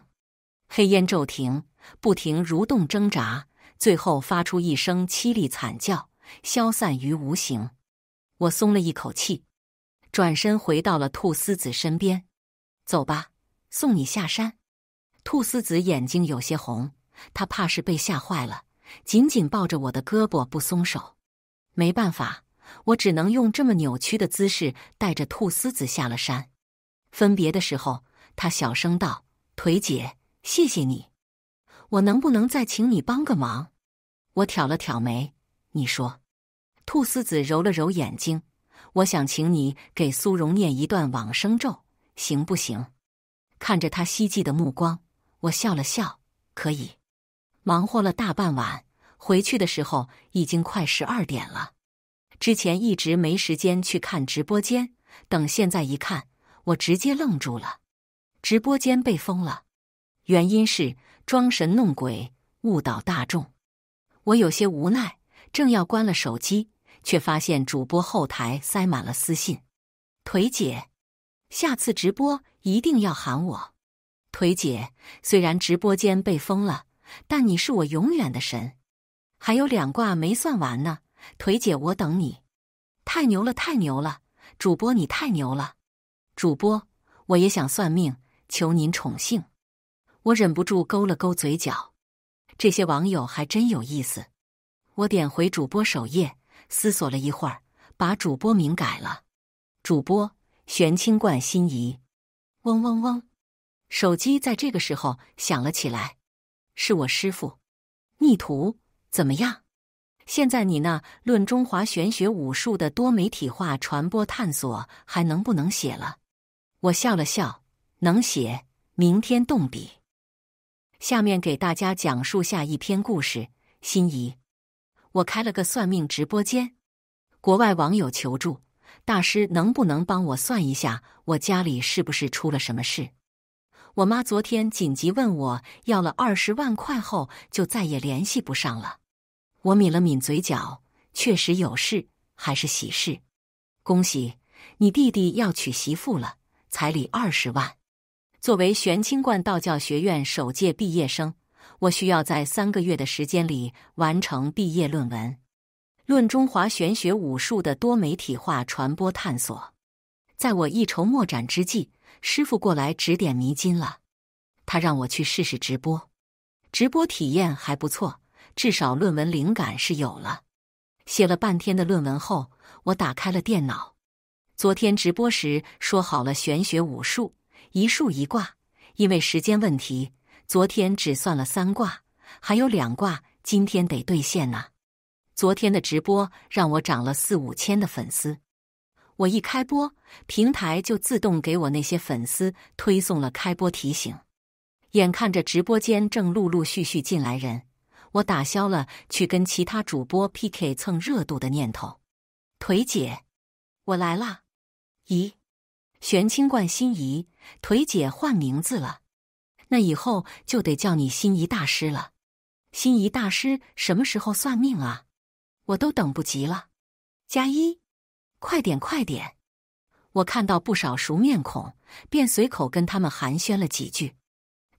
黑烟骤停，不停蠕动挣扎，最后发出一声凄厉惨叫，消散于无形。我松了一口气，转身回到了兔丝子身边。走吧，送你下山。兔丝子眼睛有些红，他怕是被吓坏了，紧紧抱着我的胳膊不松手。没办法，我只能用这么扭曲的姿势带着兔丝子下了山。分别的时候，他小声道：“腿姐。”谢谢你，我能不能再请你帮个忙？我挑了挑眉，你说。兔丝子揉了揉眼睛，我想请你给苏荣念一段往生咒，行不行？看着他希冀的目光，我笑了笑，可以。忙活了大半晚，回去的时候已经快十二点了。之前一直没时间去看直播间，等现在一看，我直接愣住了，直播间被封了。原因是装神弄鬼误导大众，我有些无奈，正要关了手机，却发现主播后台塞满了私信。腿姐，下次直播一定要喊我。腿姐，虽然直播间被封了，但你是我永远的神。还有两卦没算完呢，腿姐，我等你。太牛了，太牛了，主播你太牛了。主播，我也想算命，求您宠幸。我忍不住勾了勾嘴角，这些网友还真有意思。我点回主播首页，思索了一会儿，把主播名改了。主播玄清观心仪。嗡嗡嗡，手机在这个时候响了起来，是我师傅。逆徒怎么样？现在你那论中华玄学武术的多媒体化传播探索还能不能写了？我笑了笑，能写，明天动笔。下面给大家讲述下一篇故事。心仪，我开了个算命直播间，国外网友求助，大师能不能帮我算一下，我家里是不是出了什么事？我妈昨天紧急问我要了二十万块后，就再也联系不上了。我抿了抿嘴角，确实有事，还是喜事，恭喜你弟弟要娶媳妇了，彩礼二十万。作为玄清观道教学院首届毕业生，我需要在三个月的时间里完成毕业论文《论中华玄学武术的多媒体化传播探索》。在我一筹莫展之际，师傅过来指点迷津了。他让我去试试直播，直播体验还不错，至少论文灵感是有了。写了半天的论文后，我打开了电脑。昨天直播时说好了玄学武术。一竖一卦，因为时间问题，昨天只算了三卦，还有两卦今天得兑现呢。昨天的直播让我涨了四五千的粉丝，我一开播，平台就自动给我那些粉丝推送了开播提醒。眼看着直播间正陆陆续续进来人，我打消了去跟其他主播 PK 蹭热度的念头。腿姐，我来啦！咦？玄清观心仪腿姐换名字了，那以后就得叫你心仪大师了。心仪大师什么时候算命啊？我都等不及了，加一，快点快点！我看到不少熟面孔，便随口跟他们寒暄了几句。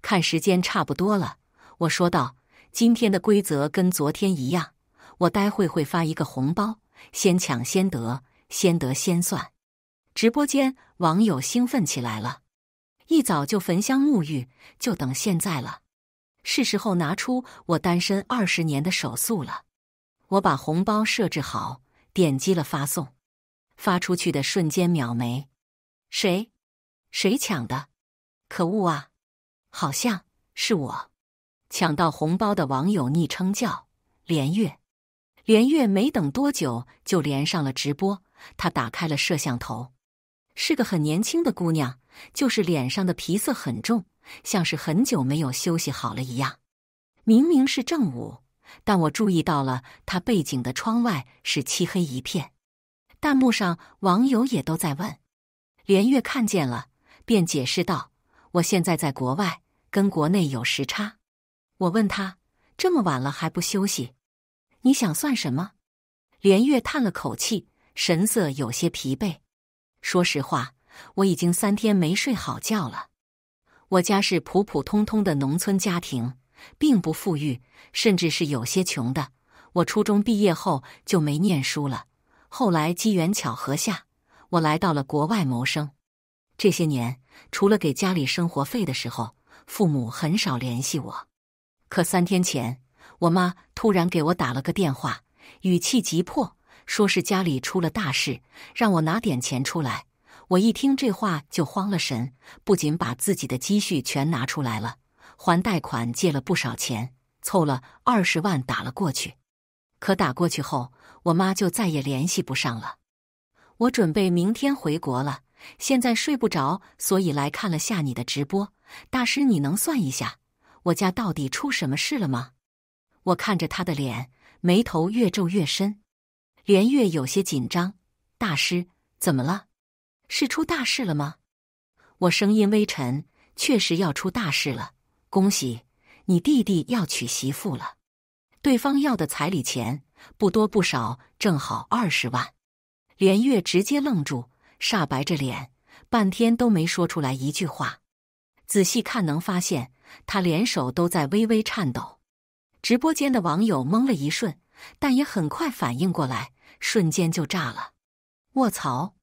看时间差不多了，我说道：“今天的规则跟昨天一样，我待会会发一个红包，先抢先得，先得先算。”直播间网友兴奋起来了，一早就焚香沐浴，就等现在了。是时候拿出我单身二十年的手速了。我把红包设置好，点击了发送。发出去的瞬间秒没，谁？谁抢的？可恶啊！好像是我抢到红包的网友昵称叫连月。连月没等多久就连上了直播，他打开了摄像头。是个很年轻的姑娘，就是脸上的皮色很重，像是很久没有休息好了一样。明明是正午，但我注意到了她背景的窗外是漆黑一片。弹幕上网友也都在问，连月看见了便解释道：“我现在在国外，跟国内有时差。”我问他：“这么晚了还不休息，你想算什么？”连月叹了口气，神色有些疲惫。说实话，我已经三天没睡好觉了。我家是普普通通的农村家庭，并不富裕，甚至是有些穷的。我初中毕业后就没念书了。后来机缘巧合下，我来到了国外谋生。这些年，除了给家里生活费的时候，父母很少联系我。可三天前，我妈突然给我打了个电话，语气急迫。说是家里出了大事，让我拿点钱出来。我一听这话就慌了神，不仅把自己的积蓄全拿出来了，还贷款借了不少钱，凑了二十万打了过去。可打过去后，我妈就再也联系不上了。我准备明天回国了，现在睡不着，所以来看了下你的直播，大师，你能算一下我家到底出什么事了吗？我看着他的脸，眉头越皱越深。连月有些紧张，大师怎么了？是出大事了吗？我声音微沉，确实要出大事了。恭喜你弟弟要娶媳妇了，对方要的彩礼钱不多不少，正好二十万。连月直接愣住，煞白着脸，半天都没说出来一句话。仔细看能发现，他连手都在微微颤抖。直播间的网友懵了一瞬，但也很快反应过来。瞬间就炸了！卧槽，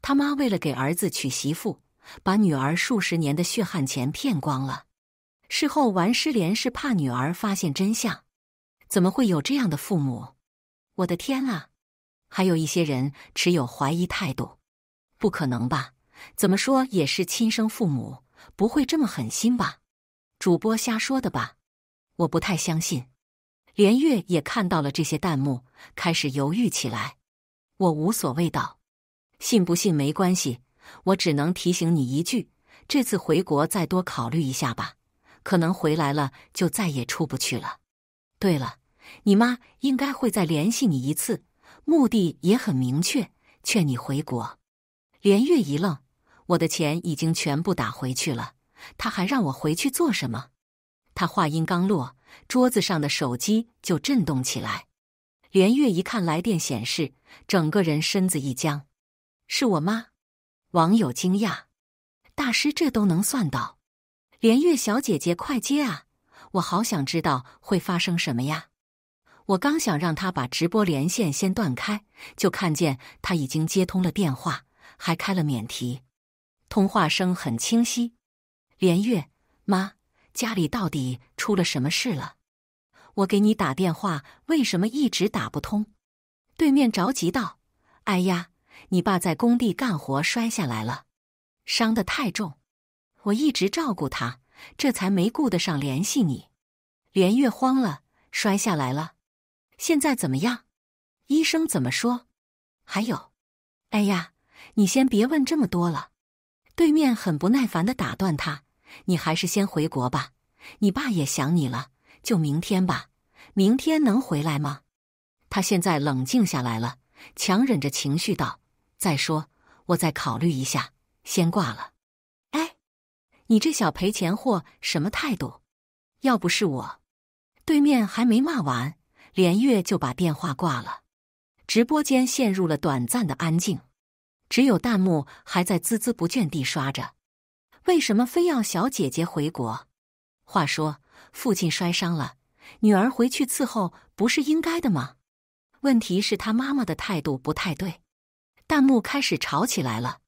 他妈为了给儿子娶媳妇，把女儿数十年的血汗钱骗光了。事后玩失联是怕女儿发现真相？怎么会有这样的父母？我的天啊！还有一些人持有怀疑态度，不可能吧？怎么说也是亲生父母，不会这么狠心吧？主播瞎说的吧？我不太相信。连月也看到了这些弹幕，开始犹豫起来。我无所谓道：“信不信没关系，我只能提醒你一句，这次回国再多考虑一下吧。可能回来了就再也出不去了。对了，你妈应该会再联系你一次，目的也很明确，劝你回国。”连月一愣：“我的钱已经全部打回去了，他还让我回去做什么？”他话音刚落，桌子上的手机就震动起来。连月一看来电显示，整个人身子一僵：“是我妈！”网友惊讶：“大师这都能算到？”连月小姐姐快接啊！我好想知道会发生什么呀！我刚想让他把直播连线先断开，就看见他已经接通了电话，还开了免提，通话声很清晰。连月妈。家里到底出了什么事了？我给你打电话，为什么一直打不通？对面着急道：“哎呀，你爸在工地干活摔下来了，伤得太重，我一直照顾他，这才没顾得上联系你。”连月慌了：“摔下来了，现在怎么样？医生怎么说？还有，哎呀，你先别问这么多了。”对面很不耐烦的打断他。你还是先回国吧，你爸也想你了。就明天吧，明天能回来吗？他现在冷静下来了，强忍着情绪道：“再说，我再考虑一下。”先挂了。哎，你这小赔钱货什么态度？要不是我，对面还没骂完，连月就把电话挂了。直播间陷入了短暂的安静，只有弹幕还在孜孜不倦地刷着。为什么非要小姐姐回国？话说父亲摔伤了，女儿回去伺候不是应该的吗？问题是她妈妈的态度不太对。弹幕开始吵起来了。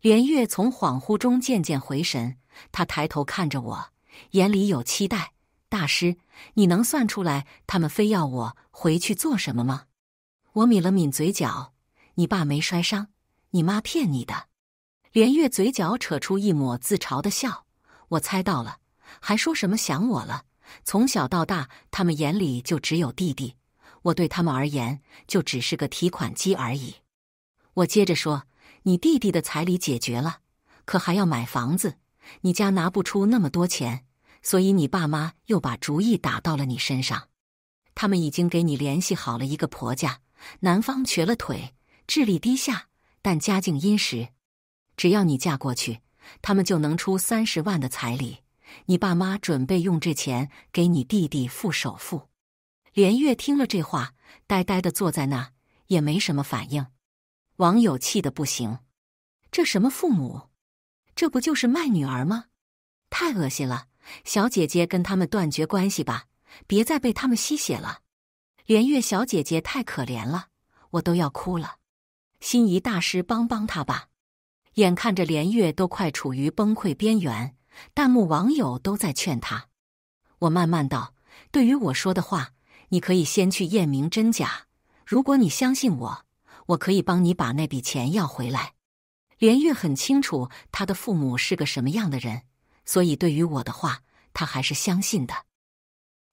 连月从恍惚中渐渐回神，他抬头看着我，眼里有期待。大师，你能算出来他们非要我回去做什么吗？我抿了抿嘴角，你爸没摔伤，你妈骗你的。连月嘴角扯出一抹自嘲的笑，我猜到了，还说什么想我了？从小到大，他们眼里就只有弟弟，我对他们而言就只是个提款机而已。我接着说，你弟弟的彩礼解决了，可还要买房子，你家拿不出那么多钱，所以你爸妈又把主意打到了你身上。他们已经给你联系好了一个婆家，男方瘸了腿，智力低下，但家境殷实。只要你嫁过去，他们就能出三十万的彩礼。你爸妈准备用这钱给你弟弟付首付。连月听了这话，呆呆的坐在那，也没什么反应。网友气的不行，这什么父母？这不就是卖女儿吗？太恶心了！小姐姐跟他们断绝关系吧，别再被他们吸血了。连月小姐姐太可怜了，我都要哭了。心仪大师帮帮她吧。眼看着连月都快处于崩溃边缘，弹幕网友都在劝他。我慢慢道：“对于我说的话，你可以先去验明真假。如果你相信我，我可以帮你把那笔钱要回来。”连月很清楚他的父母是个什么样的人，所以对于我的话，他还是相信的。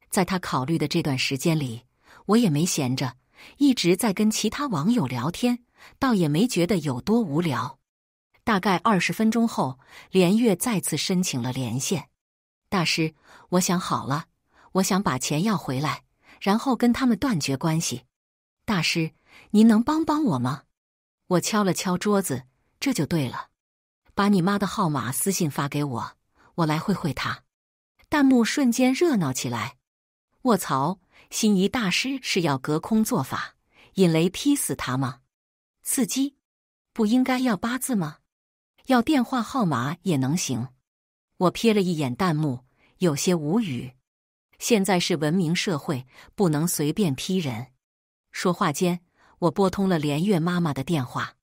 在他考虑的这段时间里，我也没闲着，一直在跟其他网友聊天，倒也没觉得有多无聊。大概二十分钟后，连月再次申请了连线。大师，我想好了，我想把钱要回来，然后跟他们断绝关系。大师，您能帮帮我吗？我敲了敲桌子，这就对了。把你妈的号码私信发给我，我来会会他。弹幕瞬间热闹起来。卧槽，心仪大师是要隔空做法，引雷劈死他吗？刺激，不应该要八字吗？要电话号码也能行，我瞥了一眼弹幕，有些无语。现在是文明社会，不能随便踢人。说话间，我拨通了连月妈妈的电话，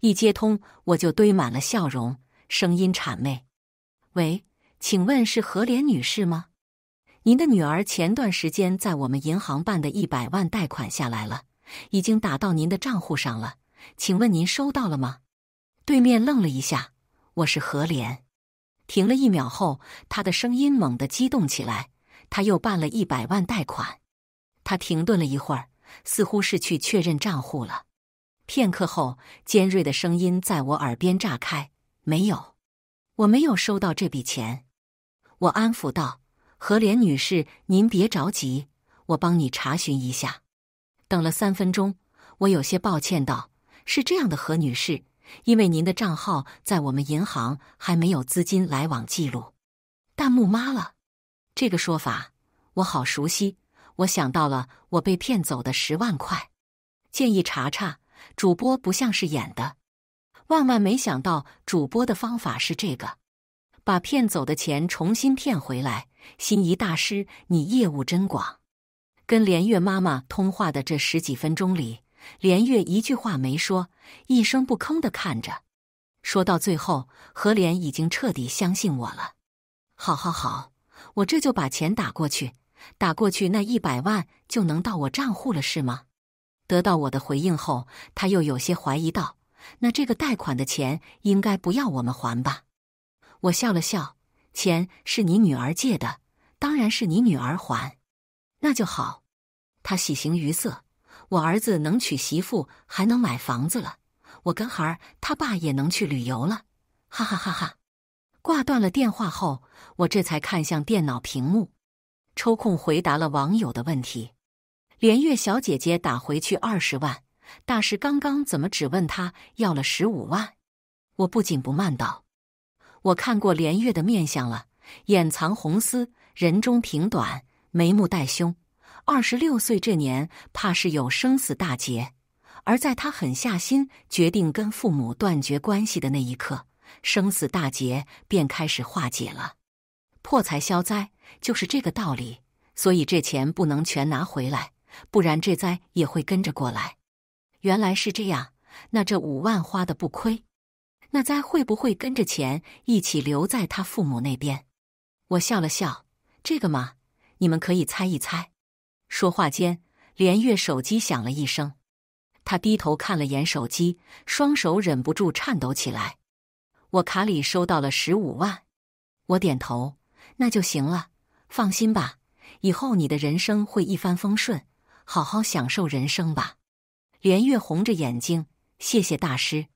一接通我就堆满了笑容，声音谄媚：“喂，请问是何莲女士吗？您的女儿前段时间在我们银行办的一百万贷款下来了，已经打到您的账户上了，请问您收到了吗？”对面愣了一下，我是何莲。停了一秒后，他的声音猛地激动起来。他又办了一百万贷款。他停顿了一会儿，似乎是去确认账户了。片刻后，尖锐的声音在我耳边炸开：“没有，我没有收到这笔钱。”我安抚道：“何莲女士，您别着急，我帮你查询一下。”等了三分钟，我有些抱歉道：“是这样的，何女士。”因为您的账号在我们银行还没有资金来往记录，弹幕妈了，这个说法我好熟悉，我想到了我被骗走的十万块，建议查查。主播不像是演的，万万没想到主播的方法是这个，把骗走的钱重新骗回来。心仪大师，你业务真广。跟连月妈妈通话的这十几分钟里。连月一句话没说，一声不吭的看着。说到最后，何莲已经彻底相信我了。好好好，我这就把钱打过去，打过去那一百万就能到我账户了，是吗？得到我的回应后，他又有些怀疑道：“那这个贷款的钱应该不要我们还吧？”我笑了笑：“钱是你女儿借的，当然是你女儿还。”那就好。他喜形于色。我儿子能娶媳妇，还能买房子了，我跟孩儿他爸也能去旅游了，哈哈哈哈！挂断了电话后，我这才看向电脑屏幕，抽空回答了网友的问题。连月小姐姐打回去二十万，大师刚刚怎么只问他要了十五万？我不紧不慢道：“我看过连月的面相了，眼藏红丝，人中平短，眉目带凶。”二十六岁这年，怕是有生死大劫。而在他狠下心决定跟父母断绝关系的那一刻，生死大劫便开始化解了。破财消灾就是这个道理。所以这钱不能全拿回来，不然这灾也会跟着过来。原来是这样，那这五万花的不亏。那灾会不会跟着钱一起留在他父母那边？我笑了笑，这个嘛，你们可以猜一猜。说话间，连月手机响了一声，他低头看了眼手机，双手忍不住颤抖起来。我卡里收到了十五万，我点头，那就行了，放心吧，以后你的人生会一帆风顺，好好享受人生吧。连月红着眼睛，谢谢大师。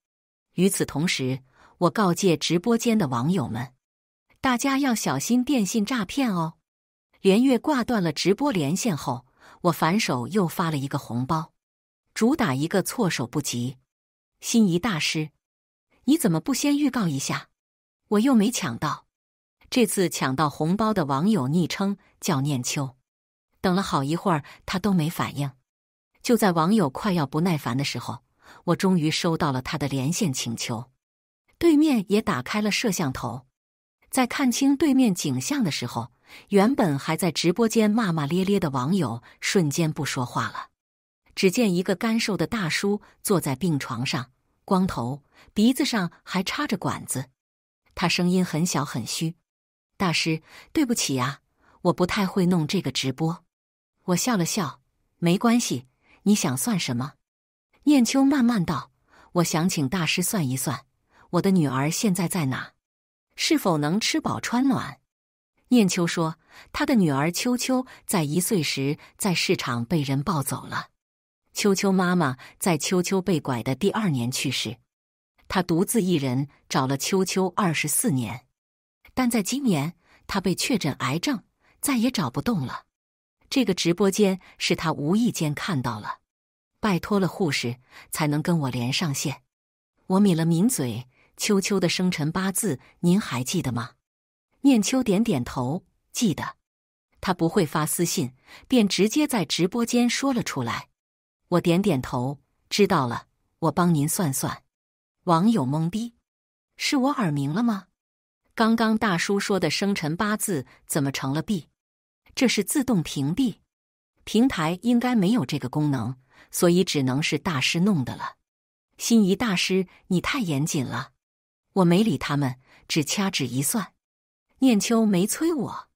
与此同时，我告诫直播间的网友们，大家要小心电信诈骗哦。连月挂断了直播连线后，我反手又发了一个红包，主打一个措手不及。心仪大师，你怎么不先预告一下？我又没抢到。这次抢到红包的网友昵称叫念秋。等了好一会儿，他都没反应。就在网友快要不耐烦的时候，我终于收到了他的连线请求，对面也打开了摄像头。在看清对面景象的时候。原本还在直播间骂骂咧咧的网友，瞬间不说话了。只见一个干瘦的大叔坐在病床上，光头，鼻子上还插着管子。他声音很小很虚：“大师，对不起啊，我不太会弄这个直播。”我笑了笑：“没关系，你想算什么？”念秋慢慢道：“我想请大师算一算，我的女儿现在在哪，是否能吃饱穿暖。”念秋说：“他的女儿秋秋在一岁时在市场被人抱走了。秋秋妈妈在秋秋被拐的第二年去世，他独自一人找了秋秋二十四年，但在今年他被确诊癌症，再也找不动了。这个直播间是他无意间看到了，拜托了护士才能跟我连上线。我抿了抿嘴，秋秋的生辰八字您还记得吗？”念秋点点头，记得他不会发私信，便直接在直播间说了出来。我点点头，知道了，我帮您算算。网友懵逼，是我耳鸣了吗？刚刚大叔说的生辰八字怎么成了 B？这是自动屏蔽？平台应该没有这个功能，所以只能是大师弄的了。心仪大师，你太严谨了。我没理他们，只掐指一算。念秋没催我，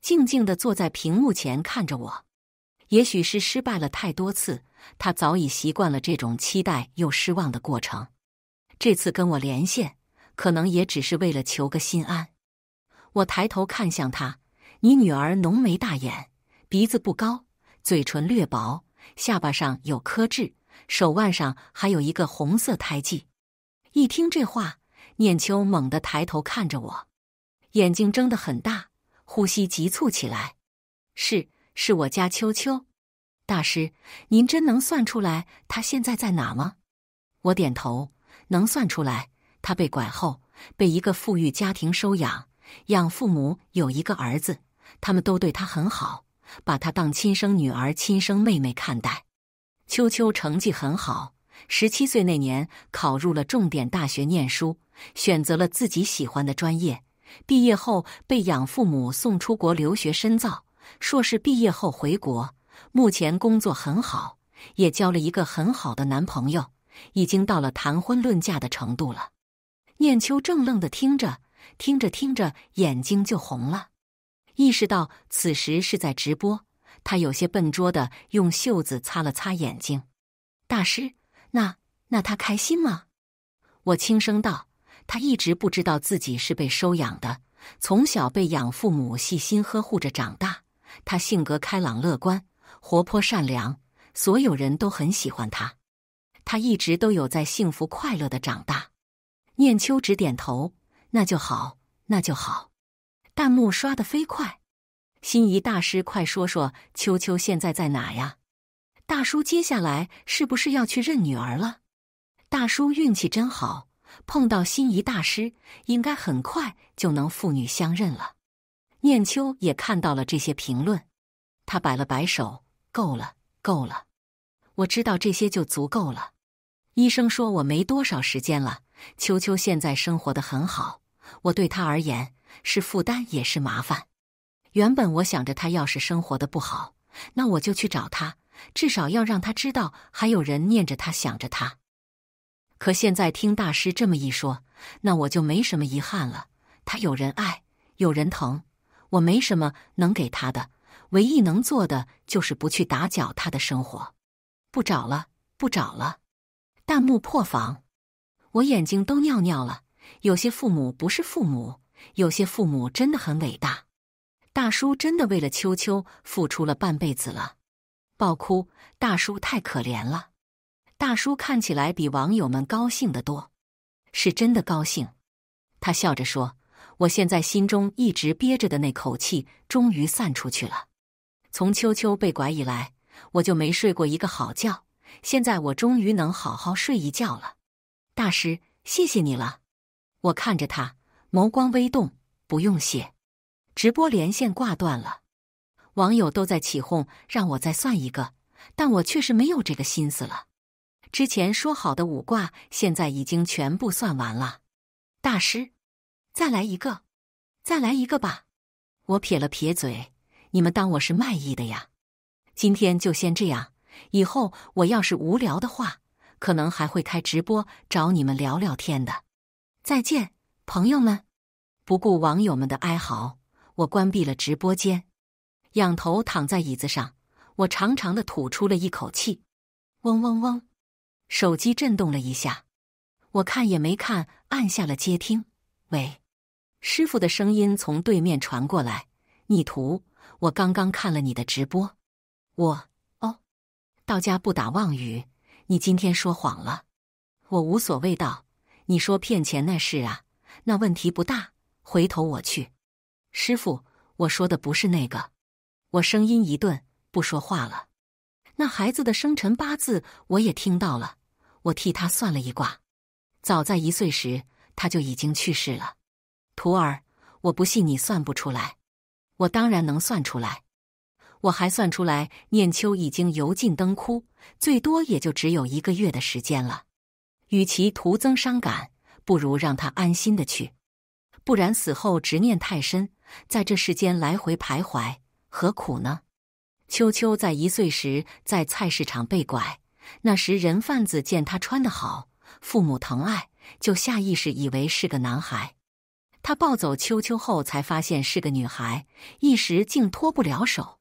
静静的坐在屏幕前看着我。也许是失败了太多次，他早已习惯了这种期待又失望的过程。这次跟我连线，可能也只是为了求个心安。我抬头看向他：“你女儿浓眉大眼，鼻子不高，嘴唇略薄，下巴上有颗痣，手腕上还有一个红色胎记。”一听这话，念秋猛地抬头看着我。眼睛睁得很大，呼吸急促起来。是，是我家秋秋。大师，您真能算出来他现在在哪吗？我点头，能算出来。他被拐后被一个富裕家庭收养，养父母有一个儿子，他们都对他很好，把他当亲生女儿、亲生妹妹看待。秋秋成绩很好，十七岁那年考入了重点大学念书，选择了自己喜欢的专业。毕业后被养父母送出国留学深造，硕士毕业后回国，目前工作很好，也交了一个很好的男朋友，已经到了谈婚论嫁的程度了。念秋正愣的听着，听着听着，眼睛就红了，意识到此时是在直播，他有些笨拙的用袖子擦了擦眼睛。大师，那那他开心吗？我轻声道。他一直不知道自己是被收养的，从小被养父母细心呵护着长大。他性格开朗乐观，活泼善良，所有人都很喜欢他。他一直都有在幸福快乐的长大。念秋只点头，那就好，那就好。弹幕刷的飞快，心仪大师快说说秋秋现在在哪呀？大叔接下来是不是要去认女儿了？大叔运气真好。碰到心仪大师，应该很快就能父女相认了。念秋也看到了这些评论，他摆了摆手：“够了，够了，我知道这些就足够了。”医生说：“我没多少时间了。”秋秋现在生活的很好，我对他而言是负担也是麻烦。原本我想着，他要是生活的不好，那我就去找他，至少要让他知道还有人念着他，想着他。可现在听大师这么一说，那我就没什么遗憾了。他有人爱，有人疼，我没什么能给他的，唯一能做的就是不去打搅他的生活。不找了，不找了。弹幕破防，我眼睛都尿尿了。有些父母不是父母，有些父母真的很伟大。大叔真的为了秋秋付出了半辈子了，爆哭。大叔太可怜了。大叔看起来比网友们高兴的多，是真的高兴。他笑着说：“我现在心中一直憋着的那口气终于散出去了。从秋秋被拐以来，我就没睡过一个好觉，现在我终于能好好睡一觉了。大师，谢谢你了。”我看着他，眸光微动。“不用谢。”直播连线挂断了，网友都在起哄让我再算一个，但我确实没有这个心思了。之前说好的五卦现在已经全部算完了，大师，再来一个，再来一个吧！我撇了撇嘴，你们当我是卖艺的呀？今天就先这样，以后我要是无聊的话，可能还会开直播找你们聊聊天的。再见，朋友们！不顾网友们的哀嚎，我关闭了直播间，仰头躺在椅子上，我长长的吐出了一口气。嗡嗡嗡。手机震动了一下，我看也没看，按下了接听。喂，师傅的声音从对面传过来：“逆徒，我刚刚看了你的直播。”我哦，到家不打妄语。你今天说谎了，我无所谓。道，你说骗钱那事啊，那问题不大。回头我去。师傅，我说的不是那个。我声音一顿，不说话了。那孩子的生辰八字我也听到了。我替他算了一卦，早在一岁时他就已经去世了。徒儿，我不信你算不出来，我当然能算出来。我还算出来，念秋已经油尽灯枯，最多也就只有一个月的时间了。与其徒增伤感，不如让他安心的去，不然死后执念太深，在这世间来回徘徊，何苦呢？秋秋在一岁时在菜市场被拐。那时人贩子见他穿得好，父母疼爱，就下意识以为是个男孩。他抱走秋秋后，才发现是个女孩，一时竟脱不了手。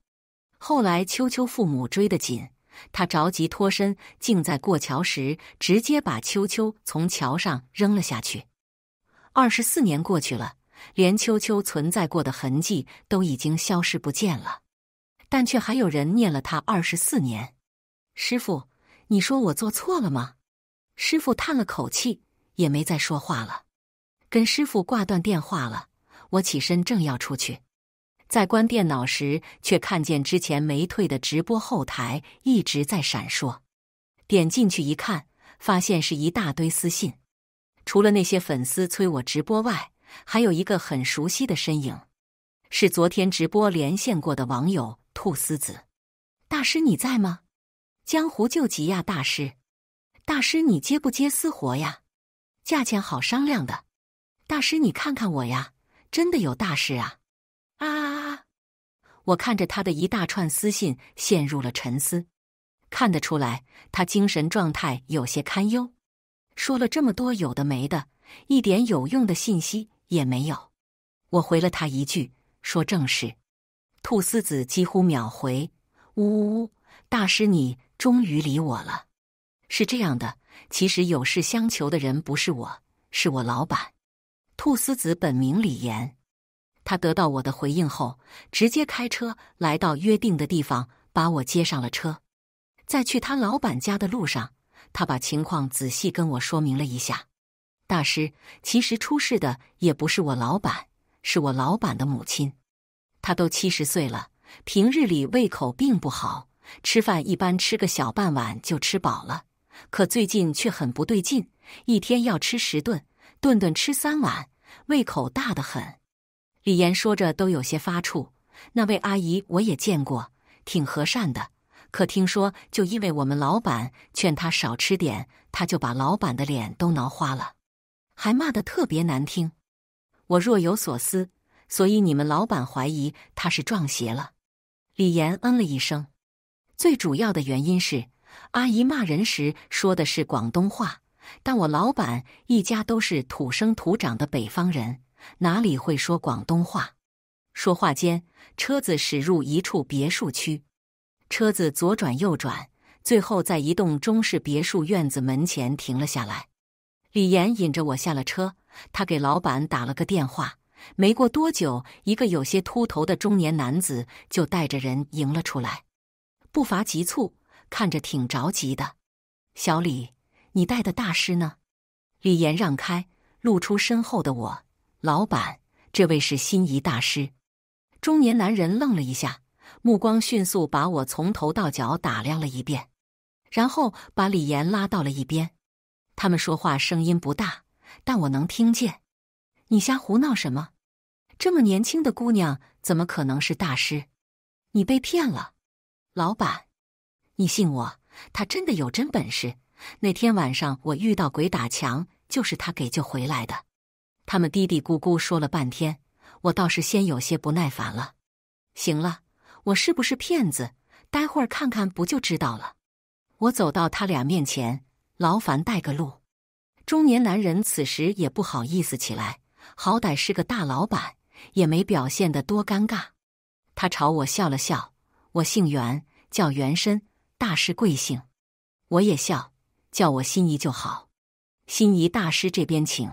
后来秋秋父母追得紧，他着急脱身，竟在过桥时直接把秋秋从桥上扔了下去。二十四年过去了，连秋秋存在过的痕迹都已经消失不见了，但却还有人念了他二十四年，师傅。你说我做错了吗？师傅叹了口气，也没再说话了。跟师傅挂断电话了，我起身正要出去，在关电脑时，却看见之前没退的直播后台一直在闪烁。点进去一看，发现是一大堆私信，除了那些粉丝催我直播外，还有一个很熟悉的身影，是昨天直播连线过的网友兔丝子。大师你在吗？江湖救急呀，大师！大师，你接不接私活呀？价钱好商量的。大师，你看看我呀，真的有大事啊！啊！我看着他的一大串私信，陷入了沉思。看得出来，他精神状态有些堪忧。说了这么多有的没的，一点有用的信息也没有。我回了他一句：“说正事。”兔丝子几乎秒回：“呜呜呜，大师你。”终于理我了，是这样的，其实有事相求的人不是我，是我老板，兔丝子本名李岩。他得到我的回应后，直接开车来到约定的地方，把我接上了车。在去他老板家的路上，他把情况仔细跟我说明了一下。大师，其实出事的也不是我老板，是我老板的母亲，他都七十岁了，平日里胃口并不好。吃饭一般吃个小半碗就吃饱了，可最近却很不对劲，一天要吃十顿，顿顿吃三碗，胃口大得很。李岩说着都有些发怵。那位阿姨我也见过，挺和善的，可听说就因为我们老板劝她少吃点，她就把老板的脸都挠花了，还骂得特别难听。我若有所思，所以你们老板怀疑她是撞邪了。李岩嗯了一声。最主要的原因是，阿姨骂人时说的是广东话，但我老板一家都是土生土长的北方人，哪里会说广东话？说话间，车子驶入一处别墅区，车子左转右转，最后在一栋中式别墅院子门前停了下来。李岩引着我下了车，他给老板打了个电话，没过多久，一个有些秃头的中年男子就带着人迎了出来。步伐急促，看着挺着急的。小李，你带的大师呢？李岩让开，露出身后的我。老板，这位是心仪大师。中年男人愣了一下，目光迅速把我从头到脚打量了一遍，然后把李岩拉到了一边。他们说话声音不大，但我能听见。你瞎胡闹什么？这么年轻的姑娘怎么可能是大师？你被骗了。老板，你信我，他真的有真本事。那天晚上我遇到鬼打墙，就是他给救回来的。他们嘀嘀咕咕说了半天，我倒是先有些不耐烦了。行了，我是不是骗子？待会儿看看不就知道了。我走到他俩面前，劳烦带个路。中年男人此时也不好意思起来，好歹是个大老板，也没表现得多尴尬。他朝我笑了笑。我姓袁，叫袁深。大师贵姓？我也笑，叫我心仪就好。心仪大师这边请。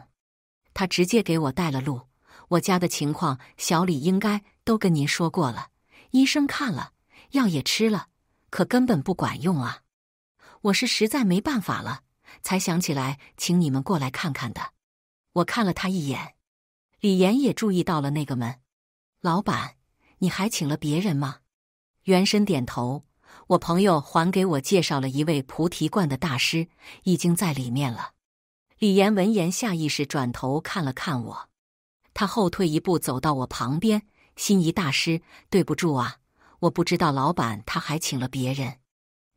他直接给我带了路。我家的情况，小李应该都跟您说过了。医生看了，药也吃了，可根本不管用啊！我是实在没办法了，才想起来请你们过来看看的。我看了他一眼，李岩也注意到了那个门。老板，你还请了别人吗？元深点头，我朋友还给我介绍了一位菩提观的大师，已经在里面了。李岩闻言，下意识转头看了看我，他后退一步，走到我旁边：“心仪大师，对不住啊，我不知道老板他还请了别人，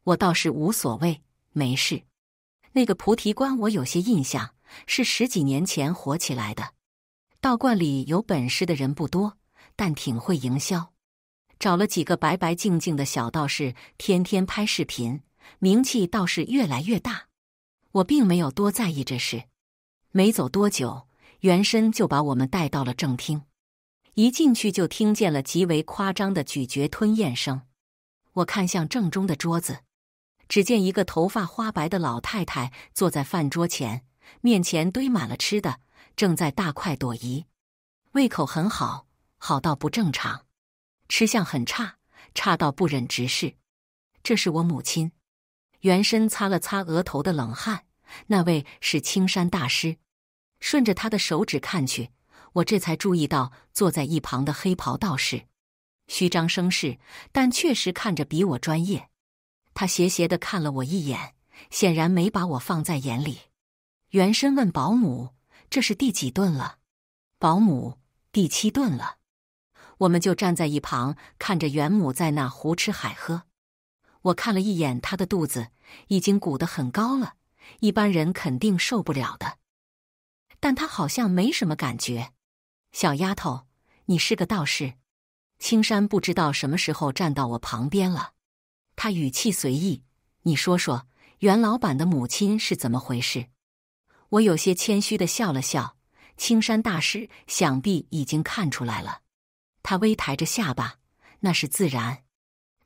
我倒是无所谓，没事。那个菩提观我有些印象，是十几年前火起来的。道观里有本事的人不多，但挺会营销。”找了几个白白净净的小道士，天天拍视频，名气倒是越来越大。我并没有多在意这事。没走多久，原身就把我们带到了正厅。一进去就听见了极为夸张的咀嚼吞咽声。我看向正中的桌子，只见一个头发花白的老太太坐在饭桌前，面前堆满了吃的，正在大快朵颐，胃口很好，好到不正常。吃相很差，差到不忍直视。这是我母亲。袁深擦了擦额头的冷汗。那位是青山大师。顺着他的手指看去，我这才注意到坐在一旁的黑袍道士。虚张声势，但确实看着比我专业。他斜斜的看了我一眼，显然没把我放在眼里。袁深问保姆：“这是第几顿了？”保姆：“第七顿了。”我们就站在一旁看着袁母在那胡吃海喝，我看了一眼她的肚子，已经鼓得很高了，一般人肯定受不了的，但她好像没什么感觉。小丫头，你是个道士。青山不知道什么时候站到我旁边了，他语气随意：“你说说，袁老板的母亲是怎么回事？”我有些谦虚的笑了笑：“青山大师想必已经看出来了。”他微抬着下巴，那是自然。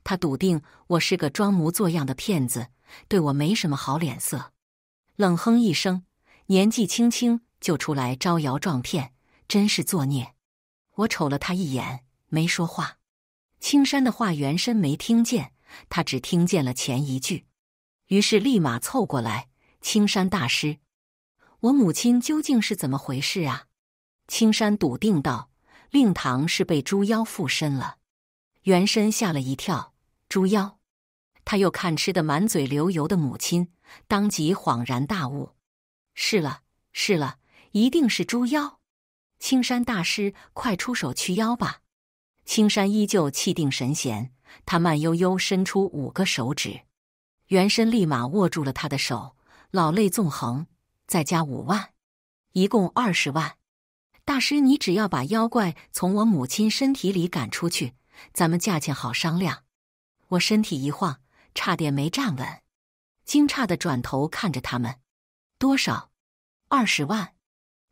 他笃定我是个装模作样的骗子，对我没什么好脸色。冷哼一声，年纪轻轻就出来招摇撞骗，真是作孽。我瞅了他一眼，没说话。青山的话原身没听见，他只听见了前一句，于是立马凑过来。青山大师，我母亲究竟是怎么回事啊？青山笃定道。令堂是被猪妖附身了，元深吓了一跳。猪妖，他又看吃得满嘴流油的母亲，当即恍然大悟：是了，是了，一定是猪妖！青山大师，快出手驱妖吧！青山依旧气定神闲，他慢悠悠伸出五个手指，元深立马握住了他的手，老泪纵横。再加五万，一共二十万。大师，你只要把妖怪从我母亲身体里赶出去，咱们价钱好商量。我身体一晃，差点没站稳，惊诧的转头看着他们。多少？二十万。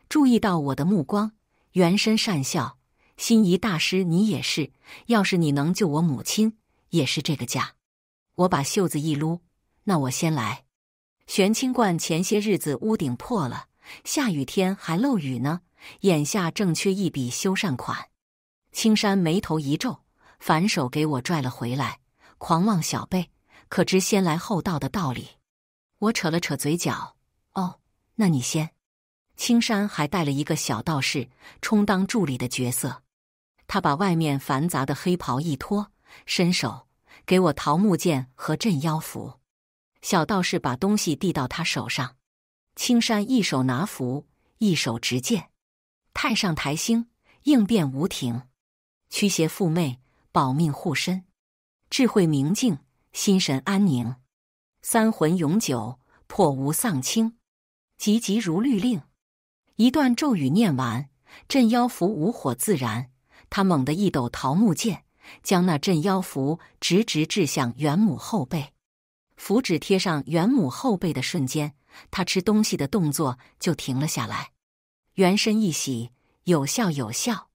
注意到我的目光，原身讪笑。心仪大师，你也是。要是你能救我母亲，也是这个价。我把袖子一撸，那我先来。玄清观前些日子屋顶破了，下雨天还漏雨呢。眼下正缺一笔修缮款，青山眉头一皱，反手给我拽了回来。狂妄小辈，可知先来后到的道理？我扯了扯嘴角，哦，那你先。青山还带了一个小道士充当助理的角色，他把外面繁杂的黑袍一脱，伸手给我桃木剑和镇妖符。小道士把东西递到他手上，青山一手拿符，一手执剑。太上台星应变无停，驱邪缚魅，保命护身，智慧明净，心神安宁，三魂永久，破无丧清，急急如律令。一段咒语念完，镇妖符无火自燃。他猛地一抖桃木剑，将那镇妖符直直掷向元母后背。符纸贴上元母后背的瞬间，他吃东西的动作就停了下来。袁深一喜，有笑有笑，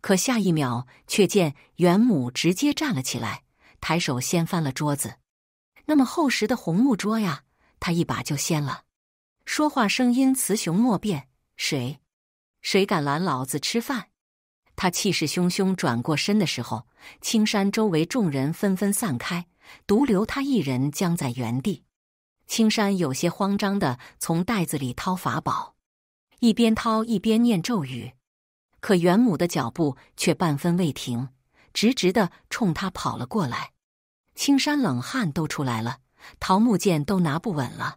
可下一秒却见袁母直接站了起来，抬手掀翻了桌子。那么厚实的红木桌呀，他一把就掀了。说话声音雌雄莫辨，谁？谁敢拦老子吃饭？他气势汹汹转过身的时候，青山周围众人纷纷散开，独留他一人僵在原地。青山有些慌张的从袋子里掏法宝。一边掏一边念咒语，可袁母的脚步却半分未停，直直的冲他跑了过来。青山冷汗都出来了，桃木剑都拿不稳了。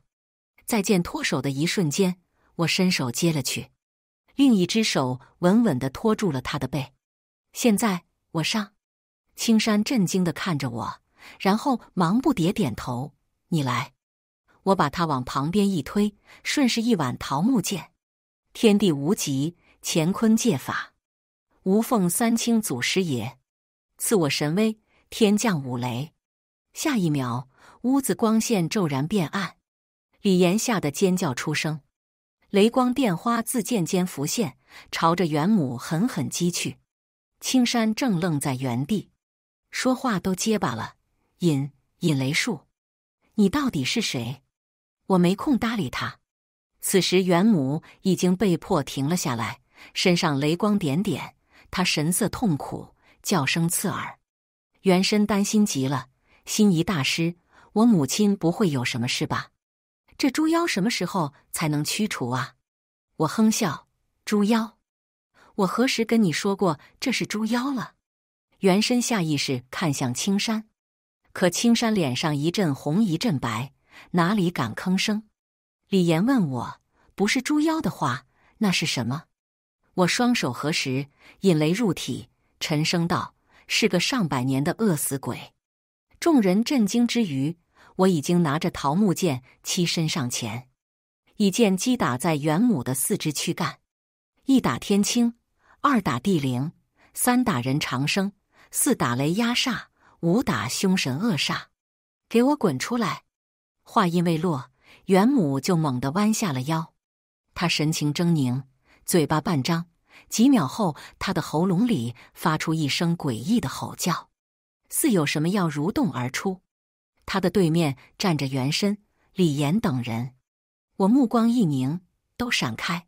在剑脱手的一瞬间，我伸手接了去，另一只手稳稳的托住了他的背。现在我上。青山震惊的看着我，然后忙不迭点头：“你来。”我把他往旁边一推，顺势一挽桃木剑。天地无极，乾坤借法，无奉三清祖师爷，赐我神威，天降五雷。下一秒，屋子光线骤然变暗，李岩吓得尖叫出声。雷光电花自剑尖浮现，朝着元母狠狠击去。青山正愣在原地，说话都结巴了。引引雷术，你到底是谁？我没空搭理他。此时，元母已经被迫停了下来，身上雷光点点，她神色痛苦，叫声刺耳。元深担心极了，心仪大师，我母亲不会有什么事吧？这猪妖什么时候才能驱除啊？我哼笑，猪妖，我何时跟你说过这是猪妖了？元深下意识看向青山，可青山脸上一阵红一阵白，哪里敢吭声。李岩问我：“不是猪妖的话，那是什么？”我双手合十，引雷入体，沉声道：“是个上百年的饿死鬼。”众人震惊之余，我已经拿着桃木剑欺身上前，一剑击打在元母的四肢躯干，一打天清，二打地灵，三打人长生，四打雷压煞，五打凶神恶煞，给我滚出来！话音未落。元母就猛地弯下了腰，她神情狰狞，嘴巴半张，几秒后，她的喉咙里发出一声诡异的吼叫，似有什么要蠕动而出。他的对面站着元深、李岩等人，我目光一凝，都闪开。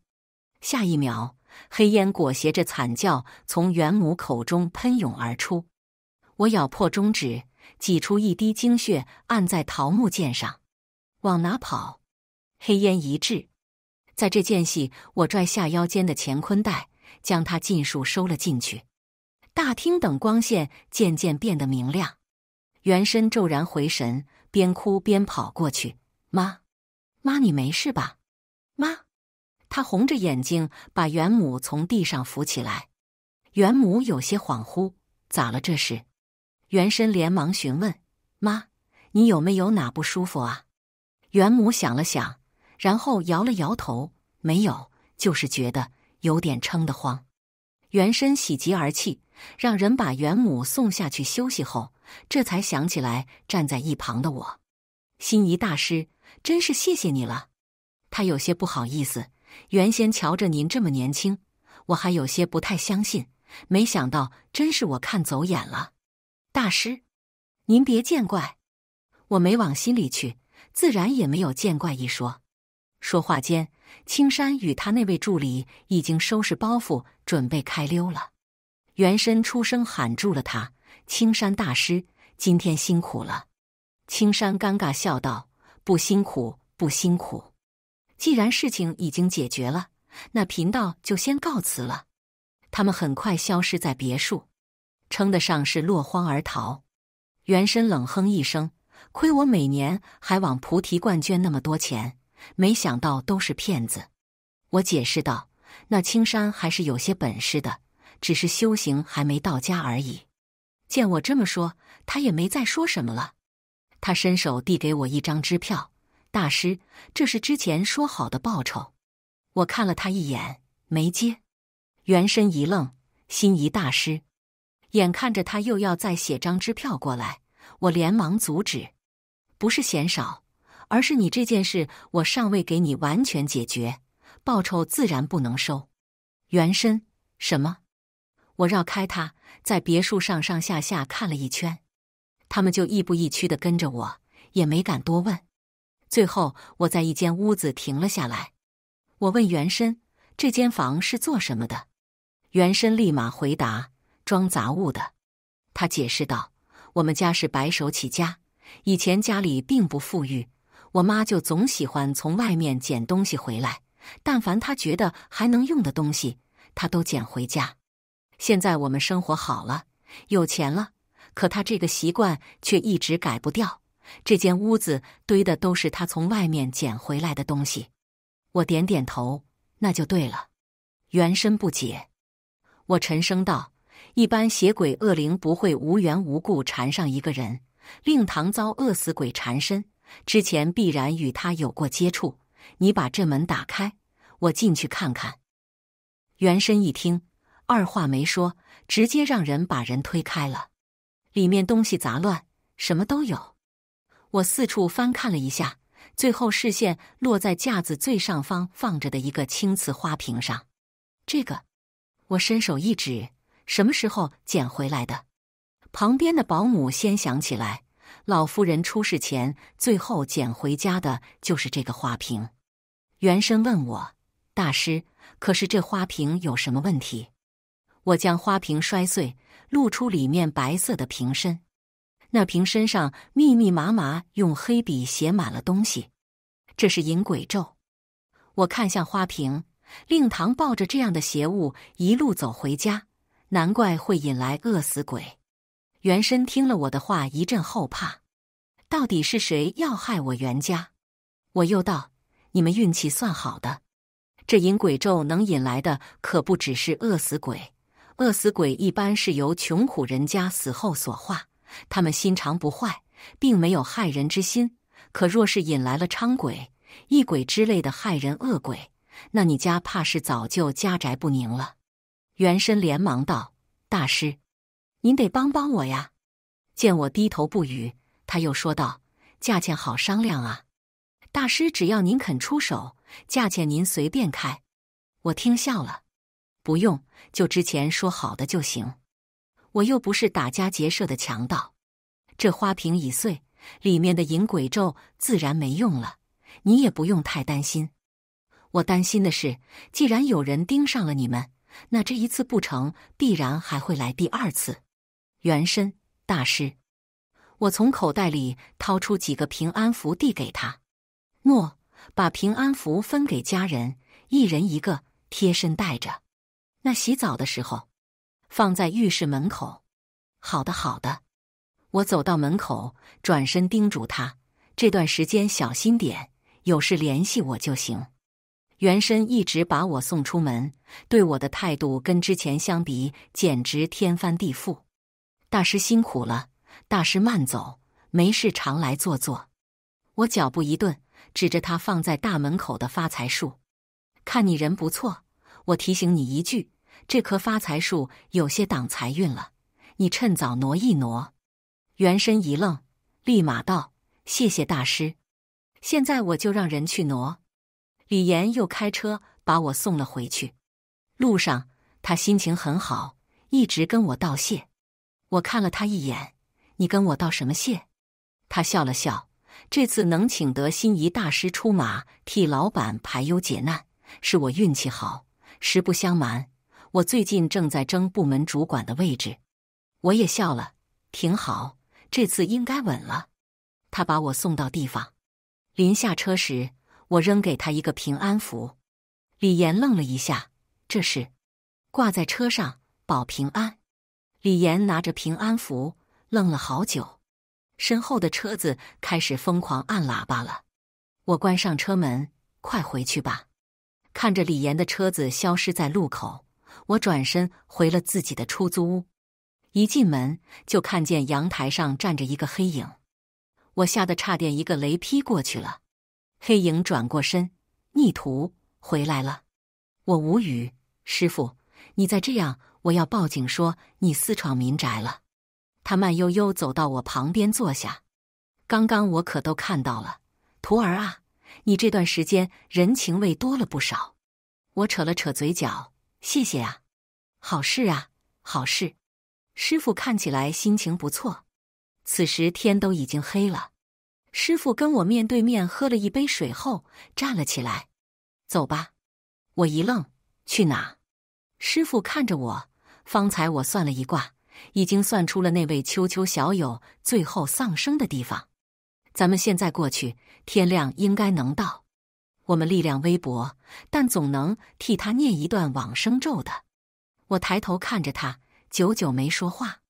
下一秒，黑烟裹挟着惨叫从元母口中喷涌而出，我咬破中指，挤出一滴精血，按在桃木剑上。往哪跑？黑烟一滞，在这间隙，我拽下腰间的乾坤带，将它尽数收了进去。大厅等光线渐渐变得明亮，原身骤然回神，边哭边跑过去：“妈妈，你没事吧？”“妈！”他红着眼睛把袁母从地上扶起来。袁母有些恍惚：“咋了？这是？”袁身连忙询问：“妈，你有没有哪不舒服啊？”元母想了想，然后摇了摇头，没有，就是觉得有点撑得慌。元深喜极而泣，让人把元母送下去休息后，这才想起来站在一旁的我。心仪大师，真是谢谢你了。他有些不好意思，原先瞧着您这么年轻，我还有些不太相信，没想到真是我看走眼了。大师，您别见怪，我没往心里去。自然也没有见怪一说。说话间，青山与他那位助理已经收拾包袱，准备开溜了。原身出声喊住了他：“青山大师，今天辛苦了。”青山尴尬笑道：“不辛苦，不辛苦。既然事情已经解决了，那贫道就先告辞了。”他们很快消失在别墅，称得上是落荒而逃。原深冷哼一声。亏我每年还往菩提观捐那么多钱，没想到都是骗子。我解释道：“那青山还是有些本事的，只是修行还没到家而已。”见我这么说，他也没再说什么了。他伸手递给我一张支票：“大师，这是之前说好的报酬。”我看了他一眼，没接。元身一愣，心仪大师，眼看着他又要再写张支票过来。我连忙阻止，不是嫌少，而是你这件事我尚未给你完全解决，报酬自然不能收。原身什么？我绕开他，在别墅上上下下看了一圈，他们就亦步亦趋的跟着我，也没敢多问。最后我在一间屋子停了下来，我问原身这间房是做什么的？原身立马回答：装杂物的。他解释道。我们家是白手起家，以前家里并不富裕，我妈就总喜欢从外面捡东西回来。但凡她觉得还能用的东西，她都捡回家。现在我们生活好了，有钱了，可她这个习惯却一直改不掉。这间屋子堆的都是她从外面捡回来的东西。我点点头，那就对了。袁深不解，我沉声道。一般邪鬼恶灵不会无缘无故缠上一个人，令堂遭饿死鬼缠身之前，必然与他有过接触。你把这门打开，我进去看看。原深一听，二话没说，直接让人把人推开了。里面东西杂乱，什么都有。我四处翻看了一下，最后视线落在架子最上方放着的一个青瓷花瓶上。这个，我伸手一指。什么时候捡回来的？旁边的保姆先想起来，老夫人出事前最后捡回家的就是这个花瓶。原身问我大师，可是这花瓶有什么问题？我将花瓶摔碎，露出里面白色的瓶身，那瓶身上密密麻麻用黑笔写满了东西，这是引鬼咒。我看向花瓶，令堂抱着这样的邪物一路走回家。难怪会引来饿死鬼。元深听了我的话，一阵后怕。到底是谁要害我袁家？我又道：“你们运气算好的。这引鬼咒能引来的，可不只是饿死鬼。饿死鬼一般是由穷苦人家死后所化，他们心肠不坏，并没有害人之心。可若是引来了伥鬼、异鬼之类的害人恶鬼，那你家怕是早就家宅不宁了。”元深连忙道：“大师，您得帮帮我呀！”见我低头不语，他又说道：“价钱好商量啊，大师，只要您肯出手，价钱您随便开。”我听笑了：“不用，就之前说好的就行。我又不是打家劫舍的强盗，这花瓶已碎，里面的引鬼咒自然没用了，你也不用太担心。我担心的是，既然有人盯上了你们。”那这一次不成，必然还会来第二次。元深大师，我从口袋里掏出几个平安符递给他。诺，把平安符分给家人，一人一个，贴身带着。那洗澡的时候，放在浴室门口。好的，好的。我走到门口，转身叮嘱他：这段时间小心点，有事联系我就行。元深一直把我送出门，对我的态度跟之前相比简直天翻地覆。大师辛苦了，大师慢走，没事常来坐坐。我脚步一顿，指着他放在大门口的发财树，看你人不错，我提醒你一句，这棵发财树有些挡财运了，你趁早挪一挪。元深一愣，立马道：“谢谢大师，现在我就让人去挪。”李岩又开车把我送了回去，路上他心情很好，一直跟我道谢。我看了他一眼：“你跟我道什么谢？”他笑了笑：“这次能请得心仪大师出马，替老板排忧解难，是我运气好。实不相瞒，我最近正在争部门主管的位置。”我也笑了：“挺好，这次应该稳了。”他把我送到地方，临下车时。我扔给他一个平安符，李岩愣了一下。这是挂在车上保平安。李岩拿着平安符愣了好久。身后的车子开始疯狂按喇叭了。我关上车门，快回去吧。看着李岩的车子消失在路口，我转身回了自己的出租屋。一进门就看见阳台上站着一个黑影，我吓得差点一个雷劈过去了。黑影转过身，逆徒回来了。我无语，师傅，你再这样，我要报警说你私闯民宅了。他慢悠悠走到我旁边坐下。刚刚我可都看到了，徒儿啊，你这段时间人情味多了不少。我扯了扯嘴角，谢谢啊，好事啊，好事。师傅看起来心情不错。此时天都已经黑了。师傅跟我面对面喝了一杯水后，站了起来，走吧。我一愣，去哪？师傅看着我，方才我算了一卦，已经算出了那位秋秋小友最后丧生的地方。咱们现在过去，天亮应该能到。我们力量微薄，但总能替他念一段往生咒的。我抬头看着他，久久没说话。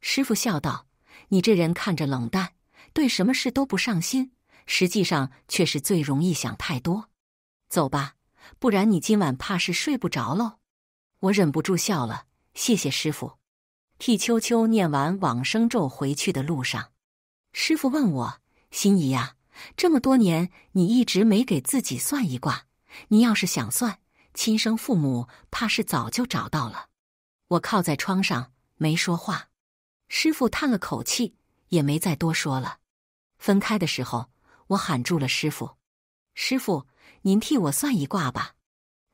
师傅笑道：“你这人看着冷淡。”对什么事都不上心，实际上却是最容易想太多。走吧，不然你今晚怕是睡不着喽。我忍不住笑了。谢谢师傅，替秋秋念完往生咒，回去的路上，师傅问我：“心怡啊，这么多年你一直没给自己算一卦，你要是想算，亲生父母怕是早就找到了。”我靠在窗上没说话，师傅叹了口气，也没再多说了。分开的时候，我喊住了师傅：“师傅，您替我算一卦吧。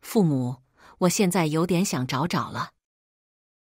父母，我现在有点想找找了。”